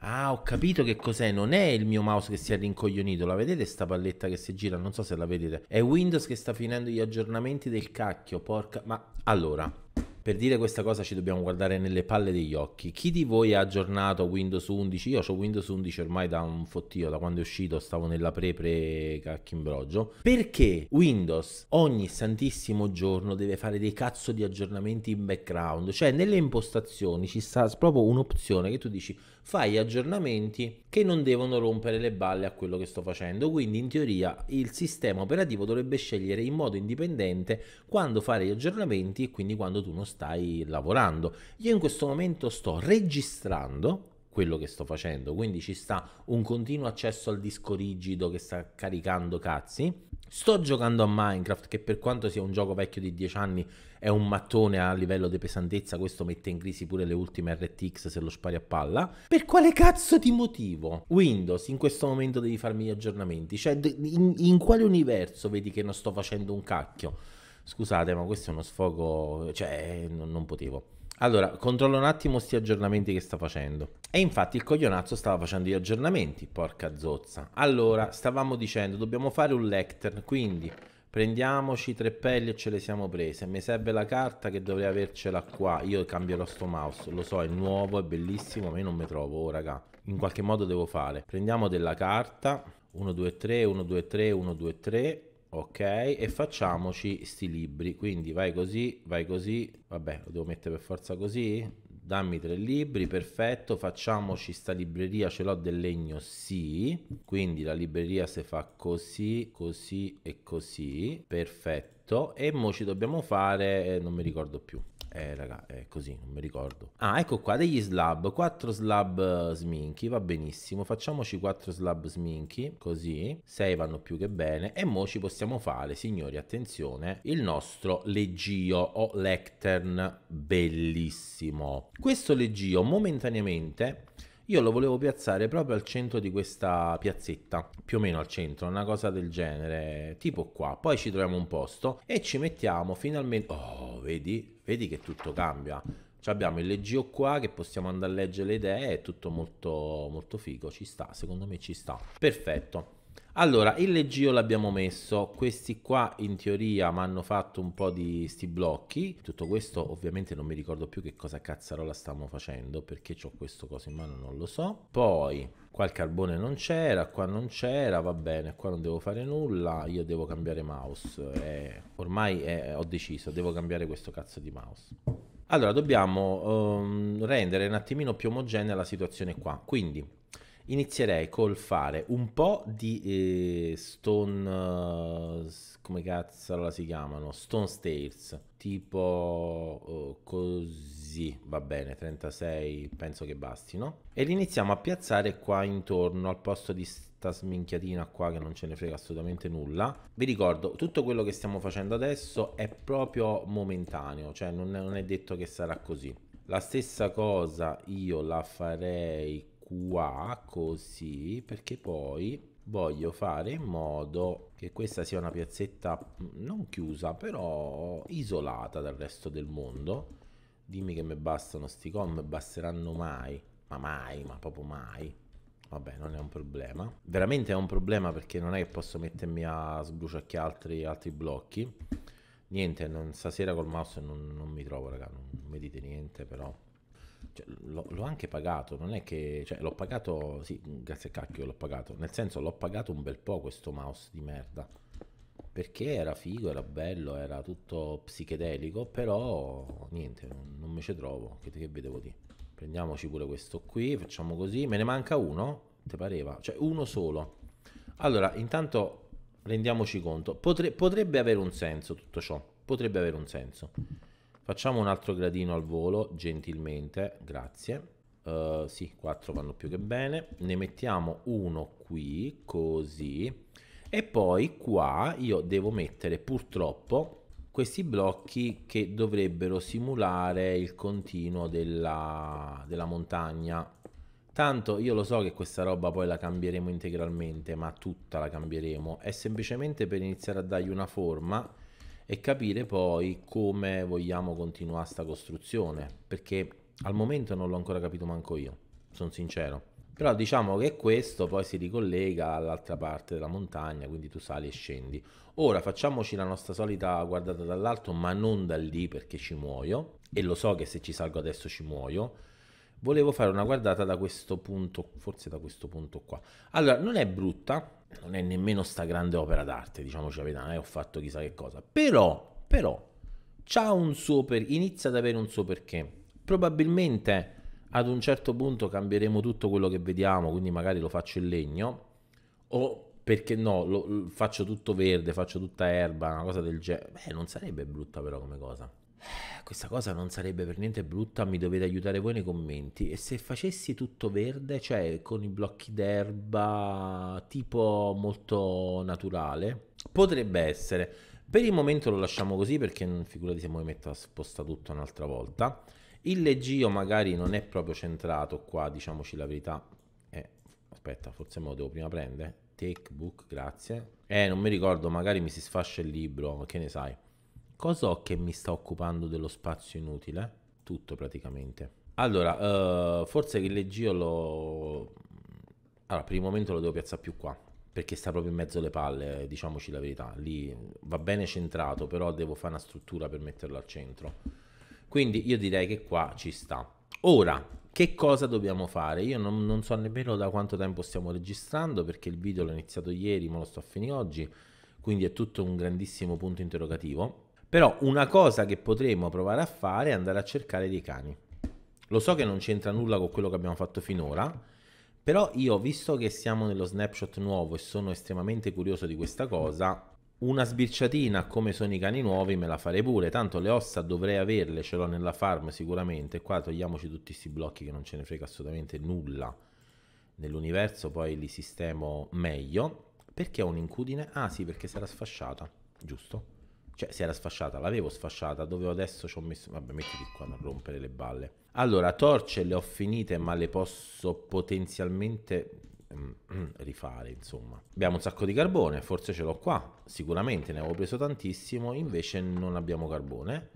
Ah, ho capito che cos'è. Non è il mio mouse che si è rincoglionito. La vedete sta palletta che si gira? Non so se la vedete. È Windows che sta finendo gli aggiornamenti del cacchio. Porca. Ma allora. Per dire questa cosa ci dobbiamo guardare nelle palle degli occhi. Chi di voi ha aggiornato Windows 11? Io ho Windows 11 ormai da un fottio, da quando è uscito stavo nella pre-pre cacchimbrogio. Perché Windows ogni santissimo giorno deve fare dei cazzo di aggiornamenti in background? Cioè nelle impostazioni ci sta proprio un'opzione che tu dici fai aggiornamenti che non devono rompere le balle a quello che sto facendo. Quindi in teoria il sistema operativo dovrebbe scegliere in modo indipendente quando fare gli aggiornamenti e quindi quando tu non stai lavorando. Io in questo momento sto registrando quello che sto facendo, quindi ci sta un continuo accesso al disco rigido che sta caricando cazzi Sto giocando a Minecraft, che per quanto sia un gioco vecchio di 10 anni, è un mattone a livello di pesantezza, questo mette in crisi pure le ultime RTX se lo spari a palla. Per quale cazzo di motivo? Windows, in questo momento devi farmi gli aggiornamenti, cioè in, in quale universo vedi che non sto facendo un cacchio? Scusate, ma questo è uno sfogo, cioè non, non potevo. Allora, controllo un attimo sti aggiornamenti che sta facendo. E infatti il coglionazzo stava facendo gli aggiornamenti, porca zozza. Allora, stavamo dicendo, dobbiamo fare un lectern, quindi prendiamoci tre pelli e ce le siamo prese. Mi serve la carta che dovrei avercela qua. Io cambierò sto mouse, lo so, è nuovo, è bellissimo, ma io non mi trovo, oh raga. In qualche modo devo fare. Prendiamo della carta, 1, 2, 3, 1, 2, 3, 1, 2, 3 ok e facciamoci sti libri quindi vai così vai così vabbè lo devo mettere per forza così dammi tre libri perfetto facciamoci sta libreria ce l'ho del legno sì quindi la libreria si fa così così e così perfetto e mo ci dobbiamo fare eh, non mi ricordo più eh, raga, è così, non mi ricordo. Ah, ecco qua, degli slab, 4 slab eh, sminchi, va benissimo. Facciamoci 4 slab sminchi, così, 6 vanno più che bene. E mo ci possiamo fare, signori, attenzione, il nostro leggio o lectern bellissimo. Questo leggio momentaneamente io lo volevo piazzare proprio al centro di questa piazzetta, più o meno al centro, una cosa del genere, tipo qua. Poi ci troviamo un posto e ci mettiamo finalmente... Oh, vedi? Vedi che tutto cambia. Ci abbiamo il leggio qua che possiamo andare a leggere le idee, è tutto molto, molto figo, ci sta, secondo me ci sta. Perfetto. Allora, il leggio l'abbiamo messo, questi qua in teoria mi hanno fatto un po' di sti blocchi, tutto questo ovviamente non mi ricordo più che cosa cazzarola stiamo facendo perché ho questo coso in mano, non lo so. Poi qua il carbone non c'era, qua non c'era, va bene, qua non devo fare nulla, io devo cambiare mouse, eh, ormai eh, ho deciso, devo cambiare questo cazzo di mouse. Allora, dobbiamo um, rendere un attimino più omogenea la situazione qua, quindi inizierei col fare un po' di eh, stone... Uh, come cazzo si chiamano? Stone Stairs. Tipo oh, così, va bene, 36 penso che bastino. E li iniziamo a piazzare qua intorno al posto di sta sminchiatina qua che non ce ne frega assolutamente nulla. Vi ricordo, tutto quello che stiamo facendo adesso è proprio momentaneo, cioè non è, non è detto che sarà così. La stessa cosa io la farei qua così perché poi voglio fare in modo che questa sia una piazzetta mm, non chiusa però isolata dal resto del mondo dimmi che mi bastano sti com basteranno mai ma mai ma proprio mai vabbè non è un problema veramente è un problema perché non è che posso mettermi a sbruciacchiare altri, altri blocchi niente non, stasera col mouse non, non mi trovo raga non mi dite niente però cioè, l'ho, l'ho, anche pagato, non è che, cioè, l'ho pagato, sì, grazie a cacchio l'ho pagato, nel senso l'ho pagato un bel po' questo mouse di merda, perché era figo, era bello, era tutto psichedelico, però niente, non, non me ci trovo, che, che vedevo di? Prendiamoci pure questo qui, facciamo così, me ne manca uno, te pareva? Cioè uno solo. Allora, intanto rendiamoci conto, Potre, potrebbe avere un senso tutto ciò, potrebbe avere un senso Facciamo un altro gradino al volo, gentilmente, grazie. Uh, sì, 4 vanno più che bene. Ne mettiamo uno qui, così. E poi qua io devo mettere purtroppo questi blocchi che dovrebbero simulare il continuo della, della montagna. Tanto io lo so che questa roba poi la cambieremo integralmente, ma tutta la cambieremo. È semplicemente per iniziare a dargli una forma e capire poi come vogliamo continuare questa costruzione, perché al momento non l'ho ancora capito manco io, sono sincero. Però diciamo che questo poi si ricollega all'altra parte della montagna, quindi tu sali e scendi. Ora facciamoci la nostra solita guardata dall'alto, ma non da lì perché ci muoio, e lo so che se ci salgo adesso ci muoio. Volevo fare una guardata da questo punto, forse da questo punto qua. Allora, non è brutta, non è nemmeno sta grande opera d'arte, diciamoci la verità, eh, ho fatto chissà che cosa, però, però, c'ha un suo per, inizia ad avere un suo perché, probabilmente ad un certo punto cambieremo tutto quello che vediamo, quindi magari lo faccio in legno, o perché no, lo, lo faccio tutto verde, faccio tutta erba, una cosa del genere, beh, non sarebbe brutta però come cosa questa cosa non sarebbe per niente brutta, mi dovete aiutare voi nei commenti. E se facessi tutto verde, cioè con i blocchi d'erba tipo molto naturale, potrebbe essere. Per il momento lo lasciamo così perché figurati se mi metto a sposta tutto un'altra volta. Il leggio magari non è proprio centrato qua, diciamoci la verità. Eh, aspetta, forse me lo devo prima prendere. Take book, grazie. Eh, non mi ricordo, magari mi si sfascia il libro, che ne sai cosa ho che mi sta occupando dello spazio inutile? Tutto praticamente. Allora, uh, forse il leggio lo... Allora, per il momento lo devo piazzare più qua, perché sta proprio in mezzo alle palle, diciamoci la verità. Lì va bene centrato, però devo fare una struttura per metterlo al centro. Quindi io direi che qua ci sta. Ora, che cosa dobbiamo fare? Io non, non so nemmeno da quanto tempo stiamo registrando, perché il video l'ho iniziato ieri, ma lo sto a finire oggi, quindi è tutto un grandissimo punto interrogativo però una cosa che potremmo provare a fare è andare a cercare dei cani. Lo so che non c'entra nulla con quello che abbiamo fatto finora, però io, visto che siamo nello snapshot nuovo e sono estremamente curioso di questa cosa, una sbirciatina come sono i cani nuovi me la farei pure, tanto le ossa dovrei averle, ce l'ho nella farm sicuramente, qua togliamoci tutti questi blocchi che non ce ne frega assolutamente nulla nell'universo, poi li sistemo meglio. Perché ho un'incudine? Ah sì, perché sarà sfasciata, giusto? Cioè, si era sfasciata, l'avevo sfasciata, dove adesso ci ho messo... Vabbè, mettiti qua, non rompere le balle. Allora, torce le ho finite, ma le posso potenzialmente mm, mm, rifare insomma abbiamo un sacco di carbone forse ce l'ho qua sicuramente ne avevo preso tantissimo invece non abbiamo carbone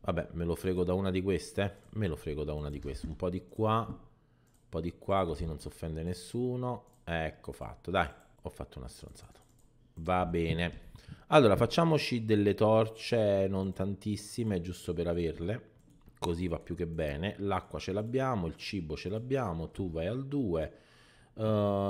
vabbè me lo frego da una di queste me lo frego da una di queste un po' di qua un po' di qua così non si offende nessuno ecco fatto dai ho fatto una stronzata va bene allora, facciamoci delle torce, non tantissime, giusto per averle, così va più che bene. L'acqua ce l'abbiamo, il cibo ce l'abbiamo, tu vai al 2. Uh,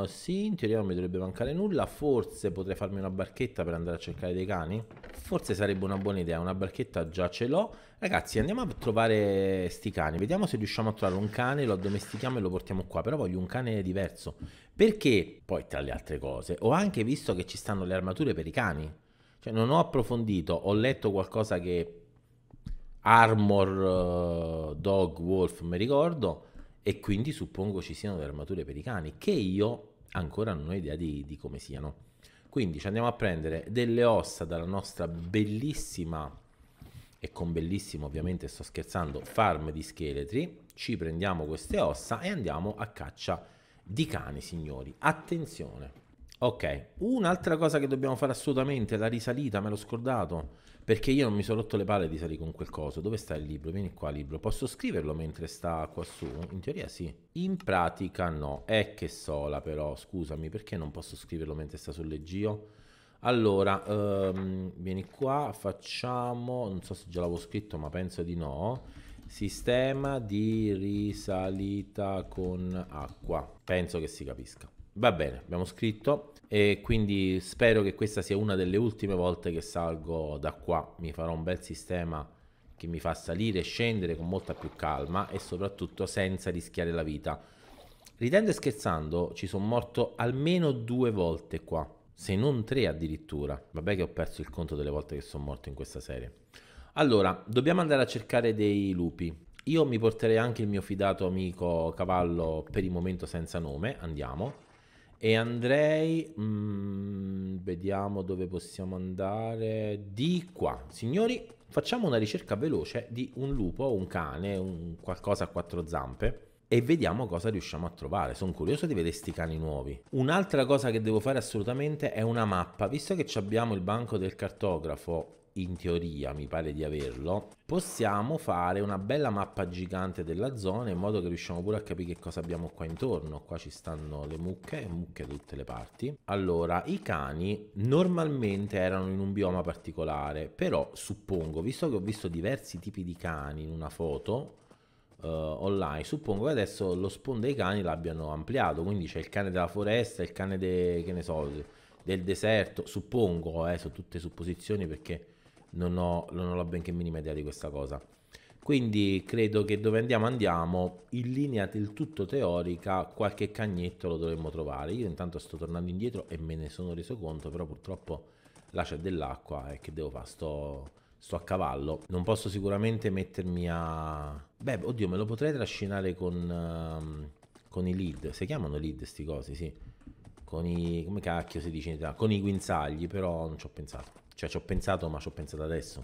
eh, sì, in teoria non mi dovrebbe mancare nulla. Forse potrei farmi una barchetta per andare a cercare dei cani. Forse sarebbe una buona idea. Una barchetta già ce l'ho. Ragazzi, andiamo a trovare sti cani. Vediamo se riusciamo a trovare un cane, lo addomestichiamo e lo portiamo qua. Però voglio un cane diverso. Perché, poi tra le altre cose, ho anche visto che ci stanno le armature per i cani. Cioè, non ho approfondito, ho letto qualcosa che Armor uh, Dog Wolf, mi ricordo, e quindi suppongo ci siano delle armature per i cani, che io ancora non ho idea di, di come siano. Quindi ci andiamo a prendere delle ossa dalla nostra bellissima, e con bellissimo ovviamente sto scherzando, farm di scheletri, ci prendiamo queste ossa e andiamo a caccia di cani, signori. Attenzione! Ok, un'altra cosa che dobbiamo fare assolutamente è la risalita, me l'ho scordato, perché io non mi sono rotto le palle di salire con quel coso. Dove sta il libro? Vieni qua, libro. Posso scriverlo mentre sta qua su? In teoria sì. In pratica no. È che sola però, scusami, perché non posso scriverlo mentre sta sul leggio? Allora, um, vieni qua, facciamo, non so se già l'avevo scritto, ma penso di no. Sistema di risalita con acqua. Penso che si capisca. Va bene, abbiamo scritto e quindi spero che questa sia una delle ultime volte che salgo da qua. Mi farò un bel sistema che mi fa salire e scendere con molta più calma e soprattutto senza rischiare la vita. Ridendo e scherzando ci sono morto almeno due volte qua, se non tre addirittura. Vabbè che ho perso il conto delle volte che sono morto in questa serie. Allora, dobbiamo andare a cercare dei lupi. Io mi porterei anche il mio fidato amico cavallo per il momento senza nome, andiamo e andrei, mm, vediamo dove possiamo andare, di qua. Signori, facciamo una ricerca veloce di un lupo, un cane, un qualcosa a quattro zampe e vediamo cosa riusciamo a trovare. Sono curioso di vedere sti cani nuovi. Un'altra cosa che devo fare assolutamente è una mappa. Visto che abbiamo il banco del cartografo in teoria mi pare di averlo, possiamo fare una bella mappa gigante della zona in modo che riusciamo pure a capire che cosa abbiamo qua intorno. Qua ci stanno le mucche, mucche da tutte le parti. Allora, i cani normalmente erano in un bioma particolare, però suppongo, visto che ho visto diversi tipi di cani in una foto, Uh, online. Suppongo che adesso lo spawn dei cani l'abbiano ampliato, quindi c'è il cane della foresta, il cane de, che ne so, del deserto, suppongo, eh, sono tutte supposizioni perché non ho, non ho la benché minima idea di questa cosa. Quindi credo che dove andiamo andiamo, in linea del tutto teorica, qualche cagnetto lo dovremmo trovare. Io intanto sto tornando indietro e me ne sono reso conto, però purtroppo là c'è dell'acqua e che devo fare? Sto, sto a cavallo. Non posso sicuramente mettermi a... Beh, oddio, me lo potrei trascinare con, uh, con i lead. Si chiamano lead sti cosi, sì. Con i... come cacchio si dice in Italia? Con i guinzagli, però non ci ho pensato. Cioè ci ho pensato, ma ci ho pensato adesso.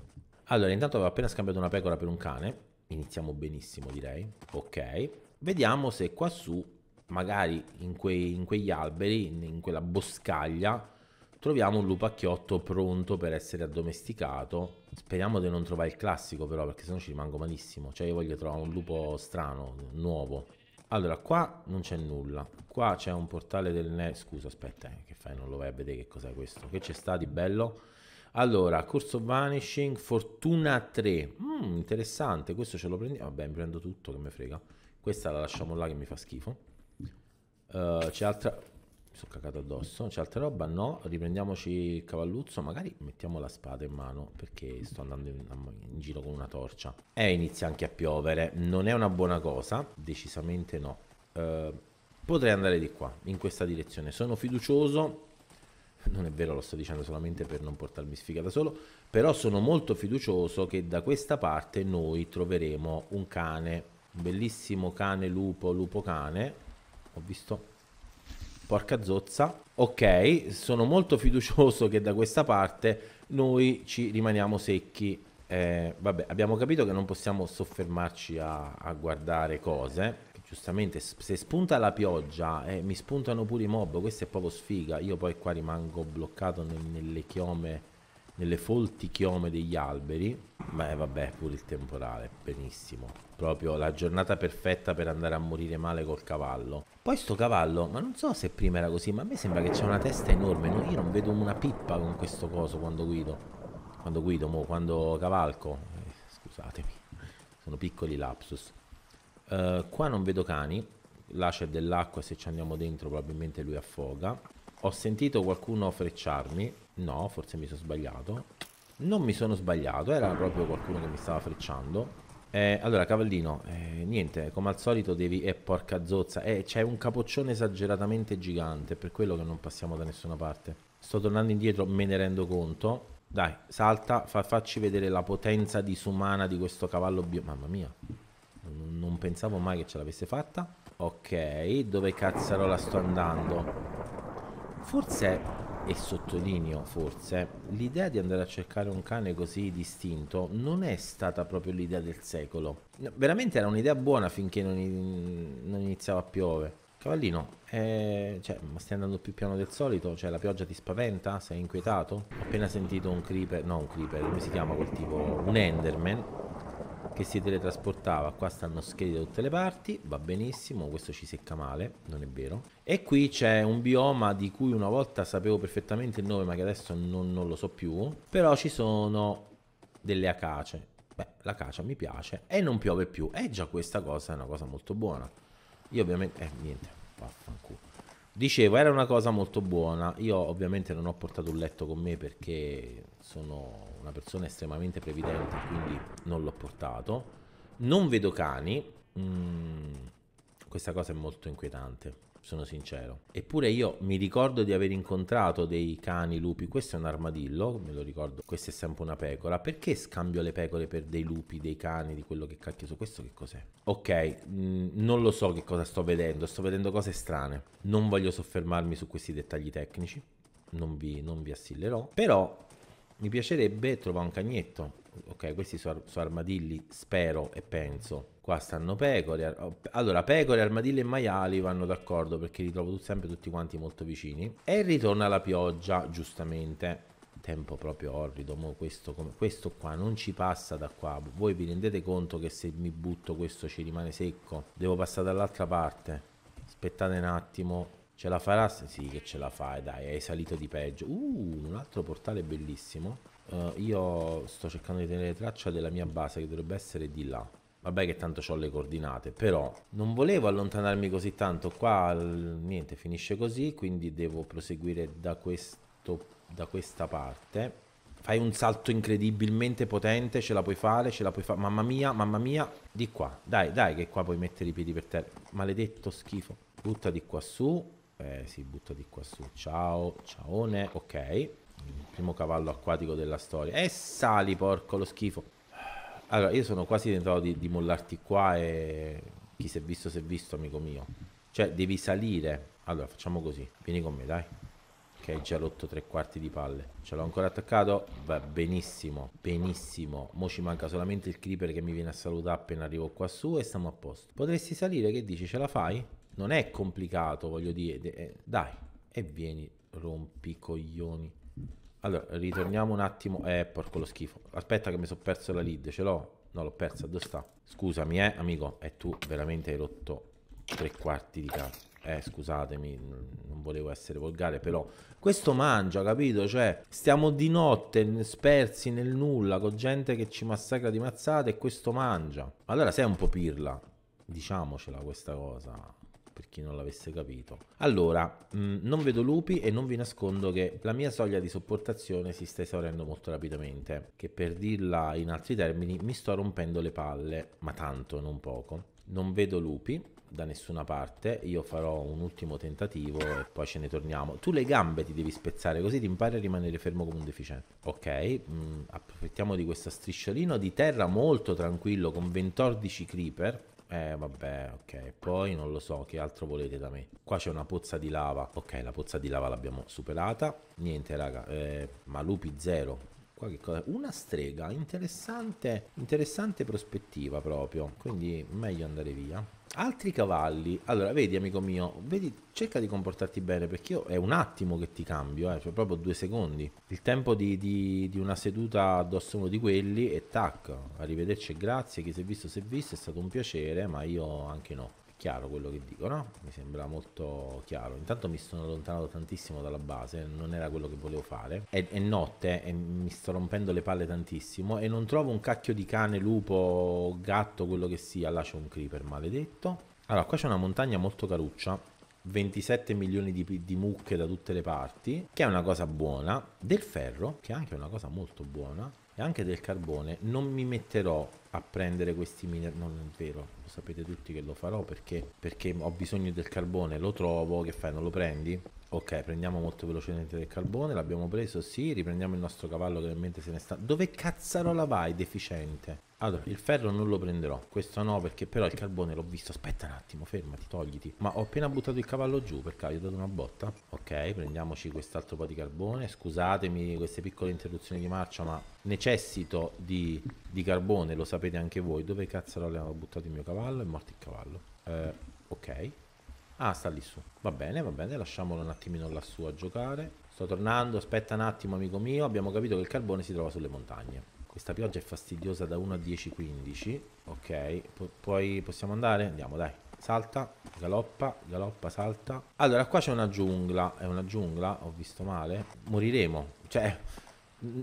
Allora, intanto avevo appena scambiato una pecora per un cane. Iniziamo benissimo, direi. Ok. Vediamo se quassù, magari in, quei, in quegli alberi, in, in quella boscaglia, troviamo un lupacchiotto pronto per essere addomesticato. Speriamo di non trovare il classico però, perché sennò ci rimango malissimo. Cioè io voglio trovare un lupo strano, nuovo. Allora, qua non c'è nulla. Qua c'è un portale del... Ne... Scusa, aspetta, eh, che fai? Non lo vai a vedere che cos'è questo. Che c'è sta di bello? Allora, Corso Vanishing, Fortuna 3. Mm, interessante, questo ce lo prendiamo. Vabbè, mi prendo tutto, che me frega. Questa la lasciamo là che mi fa schifo. Uh, c'è altra... Mi sono cagato addosso. C'è altra roba? No. Riprendiamoci il cavalluzzo. Magari mettiamo la spada in mano perché sto andando in, in giro con una torcia. E inizia anche a piovere. Non è una buona cosa. Decisamente no. Uh, potrei andare di qua, in questa direzione. Sono fiducioso non è vero, lo sto dicendo solamente per non portarmi sfiga da solo, però sono molto fiducioso che da questa parte noi troveremo un cane, un bellissimo cane lupo, lupo cane, ho visto, porca zozza, ok, sono molto fiducioso che da questa parte noi ci rimaniamo secchi, eh, vabbè, abbiamo capito che non possiamo soffermarci a, a guardare cose, giustamente se spunta la pioggia e eh, mi spuntano pure i mob, questa è proprio sfiga. Io poi qua rimango bloccato nel, nelle chiome, nelle folti chiome degli alberi. Beh, vabbè, pure il temporale, benissimo. Proprio la giornata perfetta per andare a morire male col cavallo. Poi sto cavallo, ma non so se prima era così, ma a me sembra che c'è una testa enorme. No, io non vedo una pippa con questo coso quando guido. Quando guido, mo, quando cavalco. Eh, scusatemi, sono piccoli lapsus. Eh, qua non vedo cani, là c'è dell'acqua se ci andiamo dentro probabilmente lui affoga. Ho sentito qualcuno frecciarmi, no, forse mi sono sbagliato. Non mi sono sbagliato, era proprio qualcuno che mi stava frecciando. Eh, allora, cavallino, eh, niente, come al solito devi... Eh, porca zozza, eh, c'è un capoccione esageratamente gigante, per quello che non passiamo da nessuna parte. Sto tornando indietro, me ne rendo conto. Dai, salta, fa, facci vedere la potenza disumana di questo cavallo bio... Mamma mia, non, pensavo mai che ce l'avesse fatta. Ok, dove cazzarola sto andando? Forse e sottolineo forse, l'idea di andare a cercare un cane così distinto non è stata proprio l'idea del secolo. No, veramente era un'idea buona finché non, in, non, iniziava a piovere. Cavallino, eh, cioè, ma stai andando più piano del solito? Cioè, la pioggia ti spaventa? Sei inquietato? Ho appena sentito un creeper, no un creeper, come si chiama quel tipo? Un enderman che si teletrasportava. Qua stanno schede da tutte le parti, va benissimo, questo ci secca male, non è vero. E qui c'è un bioma di cui una volta sapevo perfettamente il nome, ma che adesso non, non lo so più. Però ci sono delle acace. Beh, la caccia mi piace e non piove più. E già questa cosa è una cosa molto buona. Io ovviamente... Eh, niente, vaffanculo. Dicevo, era una cosa molto buona. Io ovviamente non ho portato un letto con me perché sono una persona estremamente previdente, quindi non l'ho portato. Non vedo cani. Mm, questa cosa è molto inquietante sono sincero. Eppure io mi ricordo di aver incontrato dei cani lupi, questo è un armadillo, me lo ricordo, questa è sempre una pecora, perché scambio le pecore per dei lupi, dei cani, di quello che cacchio su questo che cos'è? Ok, mh, mm, non lo so che cosa sto vedendo, sto vedendo cose strane, non voglio soffermarmi su questi dettagli tecnici, non vi, non vi assillerò, però mi piacerebbe trovare un cagnetto. Ok, questi sono so armadilli, spero e penso. Qua stanno pecore. Oh, allora, pecore, armadilli e maiali vanno d'accordo perché li trovo sempre tutti quanti molto vicini. E ritorna la pioggia, giustamente. Tempo proprio orrido. Mo questo, questo qua non ci passa da qua. Voi vi rendete conto che se mi butto questo ci rimane secco? Devo passare dall'altra parte. Aspettate un attimo Ce la farà? Sì che ce la fai, dai, hai salito di peggio. Uh, un altro portale bellissimo. Uh, io sto cercando di tenere traccia della mia base che dovrebbe essere di là. Vabbè che tanto ho le coordinate, però non volevo allontanarmi così tanto. Qua niente, finisce così, quindi devo proseguire da, questo, da questa parte. Fai un salto incredibilmente potente, ce la puoi fare, ce la puoi fare. Mamma mia, mamma mia, di qua. Dai, dai che qua puoi mettere i piedi per terra. Maledetto schifo. Butta di qua su eh, si butta di qua su, ciao, ciaone, ok, il primo cavallo acquatico della storia, e eh, sali porco lo schifo, allora io sono quasi tentato di, di mollarti qua e chi si è visto si è visto amico mio, cioè devi salire, allora facciamo così, vieni con me dai, che hai già rotto tre quarti di palle. Ce l'ho ancora attaccato? Va benissimo, benissimo. Mo ci manca solamente il creeper che mi viene a salutare appena arrivo qua su e stiamo a posto. Potresti salire, che dici? Ce la fai? non è complicato, voglio dire, eh, dai, e vieni, rompi coglioni. Allora, ritorniamo un attimo, eh, porco lo schifo, aspetta che mi sono perso la lead, ce l'ho? No, l'ho persa, dove sta? Scusami, eh, amico, e tu veramente hai rotto tre quarti di cazzo. Eh, scusatemi, non volevo essere volgare, però questo mangia, capito? Cioè, stiamo di notte spersi nel nulla con gente che ci massacra di mazzate e questo mangia. Allora sei un po' pirla, diciamocela questa cosa per chi non l'avesse capito. Allora, mh, mm, non vedo lupi e non vi nascondo che la mia soglia di sopportazione si sta esaurendo molto rapidamente, che per dirla in altri termini mi sto rompendo le palle, ma tanto, non poco. Non vedo lupi, da nessuna parte. Io farò un ultimo tentativo e poi ce ne torniamo. Tu le gambe ti devi spezzare così ti impari a rimanere fermo come un deficiente. Ok, mh, mm, approfittiamo di questo strisciolino di terra molto tranquillo con 14 creeper eh vabbè, ok. Poi non lo so, che altro volete da me? Qua c'è una pozza di lava. Ok, la pozza di lava l'abbiamo superata. Niente, raga. Eh, ma lupi zero. Qua che cosa? Una strega, interessante, interessante prospettiva proprio, quindi meglio andare via. Altri cavalli, allora vedi amico mio, vedi, cerca di comportarti bene perché io è un attimo che ti cambio, eh, cioè proprio due secondi. Il tempo di, di, di una seduta addosso a uno di quelli e tac, arrivederci e grazie, chi si è visto si è visto, è stato un piacere, ma io anche no chiaro quello che dico, no? Mi sembra molto chiaro. Intanto mi sono allontanato tantissimo dalla base, non era quello che volevo fare. È, è notte e mi sto rompendo le palle tantissimo e non trovo un cacchio di cane, lupo, gatto, quello che sia. Là c'è un creeper maledetto. Allora, qua c'è una montagna molto caruccia. 27 milioni di, di, mucche da tutte le parti, che è una cosa buona, del ferro, che è anche una cosa molto buona, e anche del carbone. Non mi metterò a prendere questi minerali, non è vero, sapete tutti che lo farò perché, perché ho bisogno del carbone, lo trovo, che fai, non lo prendi? Ok, prendiamo molto velocemente del carbone, l'abbiamo preso, sì, riprendiamo il nostro cavallo che ovviamente se ne sta... Dove cazzarola vai, deficiente? Allora, il ferro non lo prenderò, questo no perché però il carbone l'ho visto, aspetta un attimo, fermati, togliti. Ma ho appena buttato il cavallo giù per caso, gli ho dato una botta. Ok, prendiamoci quest'altro po' di carbone, scusatemi queste piccole interruzioni di marcia ma necessito di, di carbone, lo sapete anche voi. Dove cazzo l'ho buttato il mio cavallo? cavallo, è morto il cavallo. Eh, ok. Ah, sta lì su. Va bene, va bene, lasciamolo un attimino lassù a giocare. Sto tornando, aspetta un attimo amico mio. Abbiamo capito che il carbone si trova sulle montagne. Questa pioggia è fastidiosa da 1 a 10, 15. Ok, P poi possiamo andare? Andiamo, dai. Salta, galoppa, galoppa, salta. Allora, qua c'è una giungla. È una giungla? Ho visto male. Moriremo. Cioè,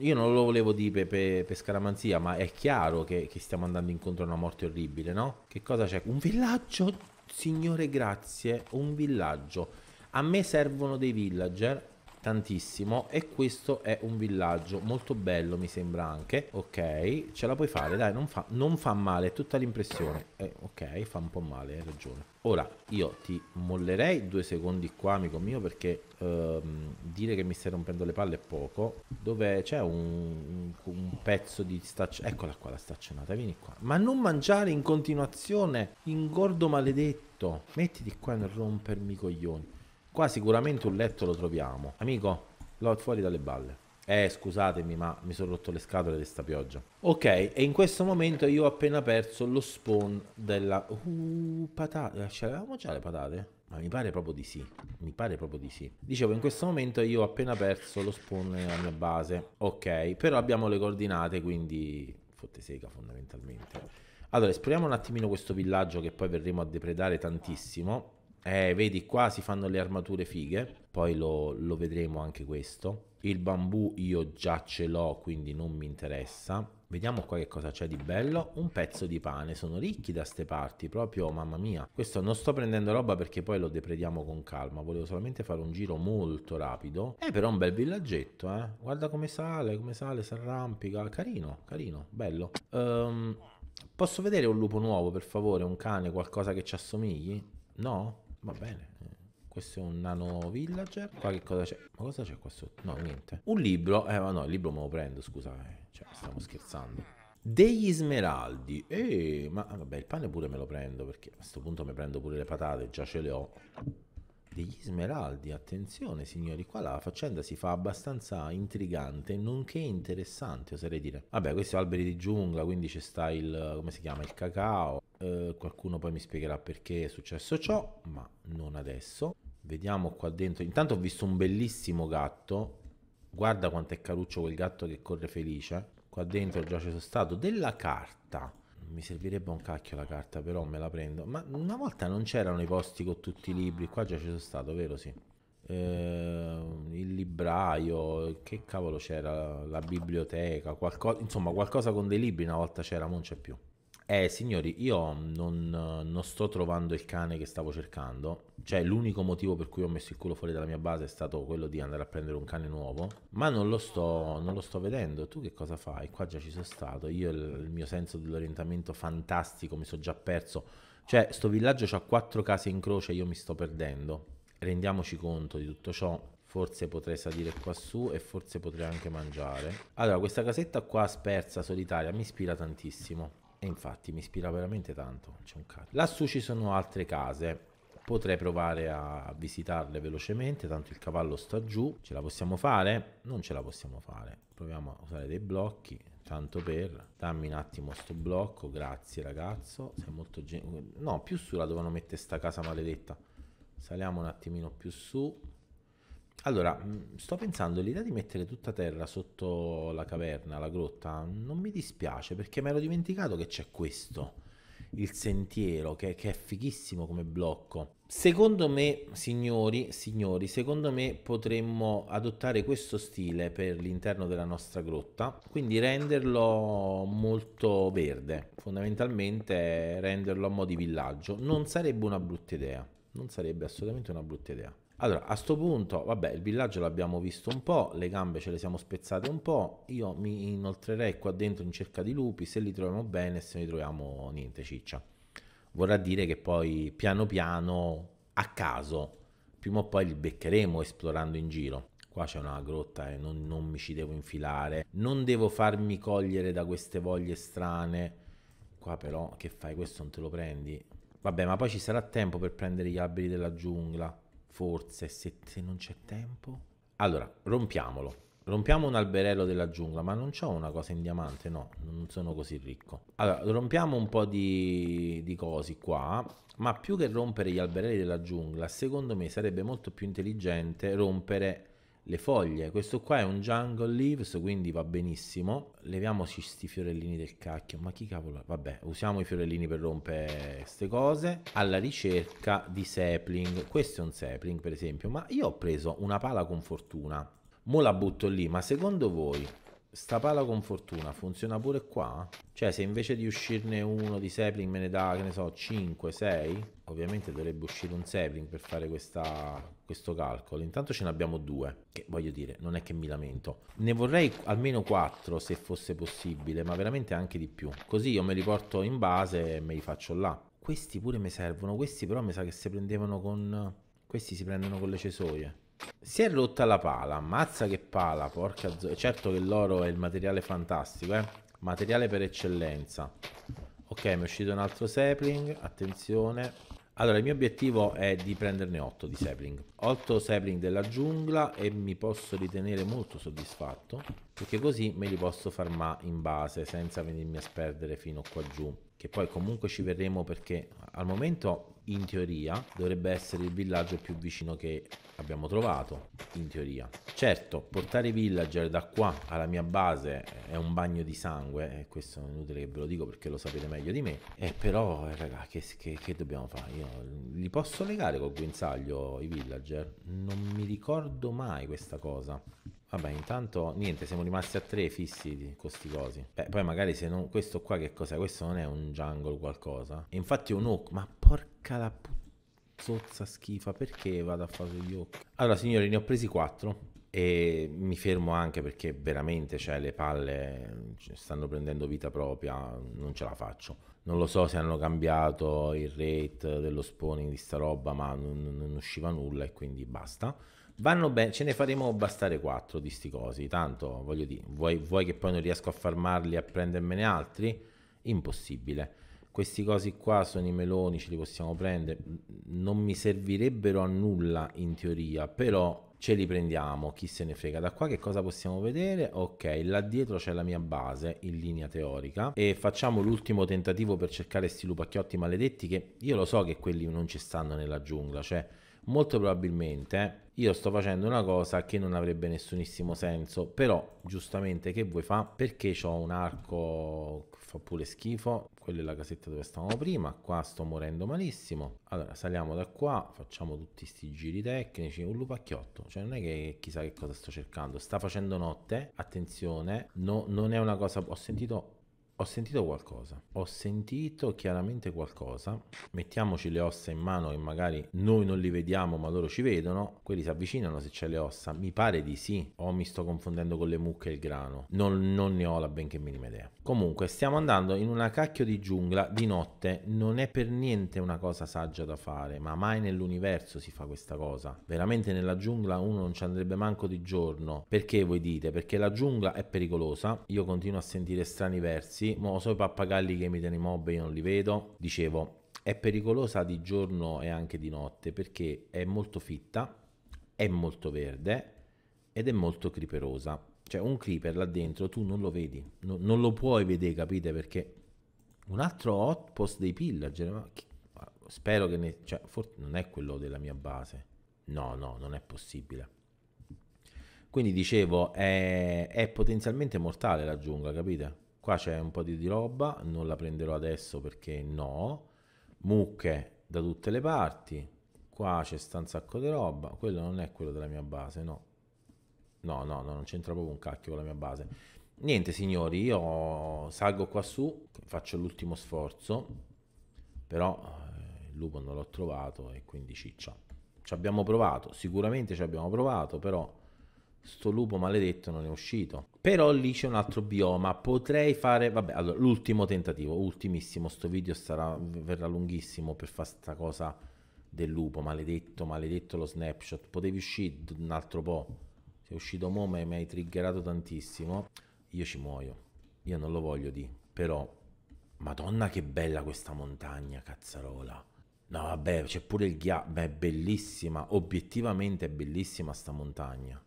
io non lo volevo dire per, per scaramanzia, ma è chiaro che, che, stiamo andando incontro a una morte orribile, no? Che cosa c'è? Un villaggio? Signore, grazie, un villaggio. A me servono dei villager, tantissimo e questo è un villaggio molto bello mi sembra anche ok ce la puoi fare dai non fa, non fa male è tutta l'impressione eh, ok fa un po' male hai ragione ora io ti mollerei due secondi qua amico mio perché ehm, dire che mi stai rompendo le palle è poco dove c'è un, un, pezzo di staccionata eccola qua la staccionata vieni qua ma non mangiare in continuazione ingordo maledetto mettiti qua e non rompermi i coglioni Qua sicuramente un letto lo troviamo. Amico, l'ho fuori dalle balle. Eh, scusatemi, ma mi sono rotto le scatole di sta pioggia. Ok, e in questo momento io ho appena perso lo spawn della... Uh, patate. Ce l'avevamo già le patate? Ma mi pare proprio di sì. Mi pare proprio di sì. Dicevo, in questo momento io ho appena perso lo spawn nella mia base. Ok, però abbiamo le coordinate, quindi... Fotte sega, fondamentalmente. Allora, esploriamo un attimino questo villaggio che poi verremo a depredare tantissimo. Eh, vedi qua si fanno le armature fighe, poi lo, lo vedremo anche questo. Il bambù io già ce l'ho, quindi non mi interessa. Vediamo qua che cosa c'è di bello. Un pezzo di pane, sono ricchi da ste parti, proprio mamma mia. Questo non sto prendendo roba perché poi lo deprediamo con calma, volevo solamente fare un giro molto rapido. Eh, è però un bel villaggetto, eh. Guarda come sale, come sale, si arrampica. Carino, carino, bello. Um, posso vedere un lupo nuovo, per favore? Un cane, qualcosa che ci assomigli? No? Va bene. Questo è un nano villager. Qua che cosa c'è? Ma cosa c'è qua sotto? No, niente. Un libro. Eh, ma no, il libro me lo prendo, scusate. Eh. Cioè, stiamo scherzando. Degli smeraldi. Eh, ma ah, vabbè, il pane pure me lo prendo, perché a questo punto mi prendo pure le patate, già ce le ho. Degli smeraldi, attenzione signori, qua la faccenda si fa abbastanza intrigante, nonché interessante, oserei dire. Vabbè, questi sono alberi di giungla, quindi ci sta il, come si chiama, il cacao. Eh, qualcuno poi mi spiegherà perché è successo ciò, ma non adesso. Vediamo qua dentro. Intanto ho visto un bellissimo gatto. Guarda quanto è caruccio quel gatto che corre felice. Qua dentro già ci sono stato della carta. Mi servirebbe un cacchio la carta, però me la prendo. Ma una volta non c'erano i posti con tutti i libri. Qua già ci sono stato, vero? Sì. Eh, il libraio, che cavolo c'era, la biblioteca, qualcosa, insomma qualcosa con dei libri una volta c'era, non c'è più. Eh, signori, io mm, non, non, sto trovando il cane che stavo cercando. Cioè, l'unico motivo per cui ho messo il culo fuori dalla mia base è stato quello di andare a prendere un cane nuovo. Ma non lo sto, non lo sto vedendo. Tu che cosa fai? Qua già ci sono stato. Io il, il mio senso dell'orientamento fantastico mi sono già perso. Cioè, sto villaggio ha quattro case in croce, io mi sto perdendo. Rendiamoci conto di tutto ciò. Forse potrei salire qua su e forse potrei anche mangiare. Allora, questa casetta qua spersa, solitaria, mi ispira tantissimo. E infatti mi ispira veramente tanto. Lassù ci sono altre case. Potrei provare a visitarle velocemente, tanto il cavallo sta giù. Ce la possiamo fare? Non ce la possiamo fare. Proviamo a usare dei blocchi, tanto per... Dammi un attimo sto blocco, grazie ragazzo. Sei molto gentile. No, più su la dovevano mettere sta casa maledetta. Saliamo un attimino più su. Allora, mm, sto pensando, l'idea di mettere tutta terra sotto la caverna, la grotta, non mi dispiace perché mi ero dimenticato che c'è questo, il sentiero, che, che è fighissimo come blocco. Secondo me, signori, signori, secondo me potremmo adottare questo stile per l'interno della nostra grotta, quindi renderlo molto verde, fondamentalmente renderlo a mo' di villaggio. Non sarebbe una brutta idea, non sarebbe assolutamente una brutta idea. Allora, a sto punto, vabbè, il villaggio l'abbiamo visto un po', le gambe ce le siamo spezzate un po', io mi inoltrerei qua dentro in cerca di lupi, se li troviamo bene, se ne troviamo niente ciccia. Vorrà dire che poi piano piano, a caso, prima o poi li beccheremo esplorando in giro. Qua c'è una grotta e non, non mi ci devo infilare, non devo farmi cogliere da queste voglie strane. Qua però, che fai? Questo non te lo prendi? Vabbè, ma poi ci sarà tempo per prendere gli alberi della giungla. Forse se, se non c'è tempo. Allora, rompiamolo. Rompiamo un alberello della giungla, ma non ho una cosa in diamante, no, non sono così ricco. Allora, rompiamo un po' di, di cose qua, ma più che rompere gli alberelli della giungla, secondo me sarebbe molto più intelligente rompere le foglie. Questo qua è un jungle leaves, quindi va benissimo. Leviamoci sti fiorellini del cacchio. Ma chi cavolo? Vabbè, usiamo i fiorellini per rompere queste cose. Alla ricerca di sapling. Questo è un sapling, per esempio. Ma io ho preso una pala con fortuna. Mo la butto lì, ma secondo voi sta pala con fortuna funziona pure qua? Cioè se invece di uscirne uno di sapling me ne dà, che ne so, 5, 6? Ovviamente dovrebbe uscire un sapling per fare questa questo calcolo. Intanto ce ne abbiamo due, che voglio dire, non è che mi lamento. Ne vorrei almeno quattro se fosse possibile, ma veramente anche di più. Così io me li porto in base e me li faccio là. Questi pure mi servono, questi però mi sa che si prendevano con... Questi si prendono con le cesoie. Si è rotta la pala, ammazza che pala, porca... Z... Certo che l'oro è il materiale fantastico, eh. Materiale per eccellenza. Ok, mi è uscito un altro sapling, attenzione. Allora, il mio obiettivo è di prenderne 8 di sapling. 8 sapling della giungla e mi posso ritenere molto soddisfatto perché così me li posso farmare in base senza venirmi a sperdere fino qua giù. Che poi comunque ci verremo perché al momento in teoria dovrebbe essere il villaggio più vicino che abbiamo trovato, in teoria. Certo, portare i villager da qua alla mia base è un bagno di sangue, e questo è inutile che ve lo dico perché lo sapete meglio di me, e eh, però eh, raga, che, che, che, dobbiamo fare? Io li posso legare col guinzaglio i villager? Non mi ricordo mai questa cosa. Vabbè, intanto niente, siamo rimasti a tre fissi di questi cosi. Beh, poi magari se non... Questo qua che cos'è? Questo non è un jungle qualcosa. E infatti è un hook, ma porca la puzzozza schifa, perché vado a fare gli hook? Allora, signori, ne ho presi quattro. E mi fermo anche perché veramente, cioè, le palle cioè, stanno prendendo vita propria, non ce la faccio. Non lo so se hanno cambiato il rate dello spawning di sta roba, ma non, non usciva nulla e quindi basta. Vanno bene, ce ne faremo bastare quattro di sti cosi, tanto voglio dire, vuoi, vuoi che poi non riesco a farmarli e a prendermene altri? Impossibile. Questi cosi qua sono i meloni, ce li possiamo prendere, non mi servirebbero a nulla in teoria, però ce li prendiamo, chi se ne frega. Da qua che cosa possiamo vedere? Ok, là dietro c'è la mia base in linea teorica e facciamo l'ultimo tentativo per cercare sti lupacchiotti maledetti che io lo so che quelli non ci stanno nella giungla, cioè molto probabilmente eh, io sto facendo una cosa che non avrebbe nessunissimo senso, però giustamente che vuoi fa? Perché ho un arco che fa pure schifo, quella è la casetta dove stavamo prima, qua sto morendo malissimo. Allora saliamo da qua, facciamo tutti questi giri tecnici, un lupacchiotto, cioè non è che chissà che cosa sto cercando, sta facendo notte, attenzione, no, non è una cosa, ho sentito ho sentito qualcosa, ho sentito chiaramente qualcosa, mettiamoci le ossa in mano che magari noi non li vediamo ma loro ci vedono, quelli si avvicinano se c'è le ossa, mi pare di sì, o mi sto confondendo con le mucche e il grano, non, non ne ho la benché minima idea. Comunque stiamo andando in una cacchio di giungla di notte, non è per niente una cosa saggia da fare, ma mai nell'universo si fa questa cosa, veramente nella giungla uno non ci andrebbe manco di giorno, perché voi dite? Perché la giungla è pericolosa, io continuo a sentire strani versi, oggi, mo, so i pappagalli che imitano i mob e io non li vedo. Dicevo, è pericolosa di giorno e anche di notte perché è molto fitta, è molto verde ed è molto creeperosa. Cioè un creeper là dentro tu non lo vedi, no, non lo puoi vedere, capite? Perché un altro outpost dei pillager, ma chi, ma spero che ne, cioè, forse non è quello della mia base. No, no, non è possibile. Quindi dicevo, è, è potenzialmente mortale la giungla, capite? Qua c'è un po' di, di roba, non la prenderò adesso perché no. Mucche da tutte le parti. Qua c'è sta un sacco di roba. Quello non è quello della mia base, no. No, no, no, non c'entra proprio un cacchio con la mia base. Niente, signori, io salgo qua su, faccio l'ultimo sforzo, però eh, il lupo non l'ho trovato e quindi ciccia. Ci abbiamo provato, sicuramente ci abbiamo provato, però sto lupo maledetto non è uscito. Però lì c'è un altro bioma, potrei fare, vabbè, allora, l'ultimo tentativo, ultimissimo, sto video sarà, verrà lunghissimo per fare sta cosa del lupo, maledetto, maledetto lo snapshot, potevi uscire un altro po', sei uscito mo' ma mi hai triggerato tantissimo, io ci muoio, io non lo voglio di, però, madonna che bella questa montagna, cazzarola. No, vabbè, c'è pure il ghiaccio. Beh, è bellissima. Obiettivamente è bellissima sta montagna.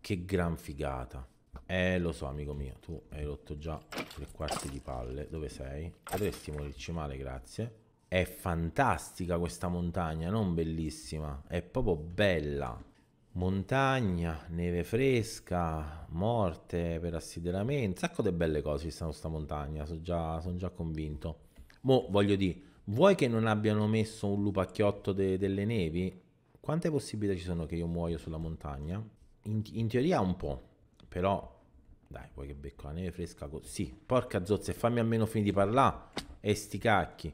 Che gran figata. Eh, lo so, amico mio, tu hai rotto già tre quarti di palle. Dove sei? Potresti morirci male, grazie. È fantastica questa montagna, non bellissima. È proprio bella. Montagna, neve fresca, morte per assideramento. Un sacco di belle cose ci stanno sta montagna, sono già, son già convinto. Mo, voglio dire, vuoi che non abbiano messo un lupacchiotto de delle nevi? Quante possibilità ci sono che io muoio sulla montagna? in, in teoria un po', però dai, vuoi che becco la neve fresca così? Sì, porca zozza, e fammi almeno finire di parlare. E sti cacchi.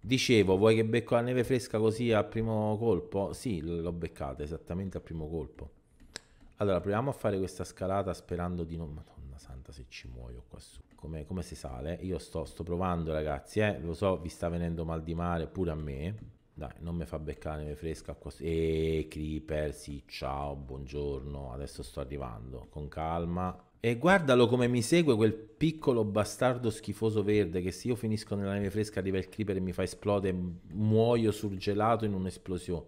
Dicevo, vuoi che becco la neve fresca così al primo colpo? Sì, l'ho beccata esattamente al primo colpo. Allora, proviamo a fare questa scalata sperando di non... Madonna santa, se ci muoio qua su. Come, come si sale? Io sto, sto provando, ragazzi, eh. Lo so, vi sta venendo mal di mare pure a me. Dai, non mi fa beccare neve fresca. qua. E Creeper, sì, ciao, buongiorno, adesso sto arrivando, con calma. E guardalo come mi segue quel piccolo bastardo schifoso verde che se io finisco nella neve fresca arriva il creeper e mi fa esplodere, muoio surgelato in un'esplosione.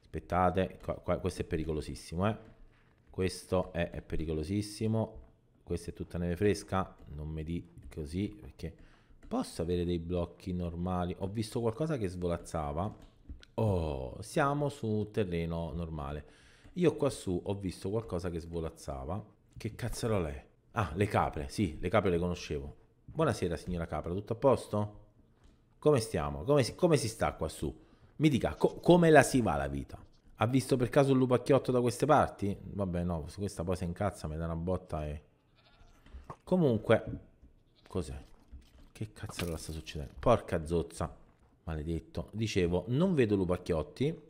Aspettate, qua, qua, questo è pericolosissimo, eh. Questo è, è pericolosissimo. Questa è tutta neve fresca, non mi di così perché... Posso avere dei blocchi normali? Ho visto qualcosa che svolazzava. Oh, siamo su terreno normale. Io qua su ho visto qualcosa che svolazzava. Che cazzarola è? Ah, le capre. Sì, le capre le conoscevo. Buonasera, signora capra. Tutto a posto? Come stiamo? Come si, come si sta qua su? Mi dica, co come la si va la vita? Ha visto per caso un lupacchiotto da queste parti? Vabbè, no, questa poi si incazza, mi dà una botta e... Comunque... Cos'è? Che cazzo sta succedendo? Porca zozza, maledetto. Dicevo, non vedo Lupacchiotti. Eh,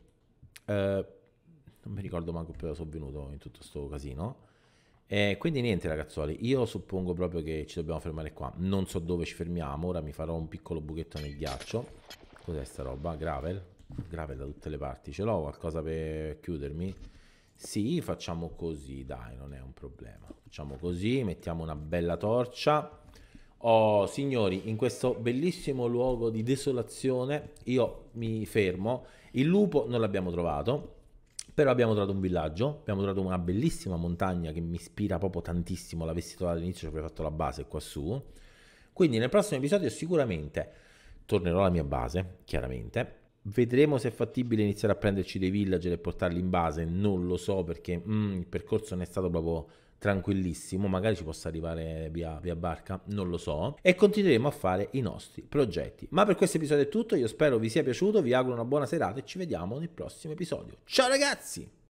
non mi ricordo manco più da sono venuto in tutto questo casino. Eh, quindi niente ragazzuoli, io suppongo proprio che ci dobbiamo fermare qua. Non so dove ci fermiamo, ora mi farò un piccolo buchetto nel ghiaccio. Cos'è sta roba? Gravel? Gravel da tutte le parti. Ce l'ho qualcosa per chiudermi? Sì, facciamo così, dai, non è un problema. Facciamo così, mettiamo una bella torcia. Oh, signori, in questo bellissimo luogo di desolazione io mi fermo. Il lupo non l'abbiamo trovato, però abbiamo trovato un villaggio, abbiamo trovato una bellissima montagna che mi ispira proprio tantissimo, l'avessi trovato all'inizio ci avrei fatto la base quassù. Quindi nel prossimo episodio sicuramente tornerò alla mia base, chiaramente. Vedremo se è fattibile iniziare a prenderci dei villager e portarli in base, non lo so perché mm, il percorso non è stato proprio tranquillissimo, magari ci possa arrivare via, via barca, non lo so, e continueremo a fare i nostri progetti. Ma per questo episodio è tutto, io spero vi sia piaciuto, vi auguro una buona serata e ci vediamo nel prossimo episodio. Ciao ragazzi!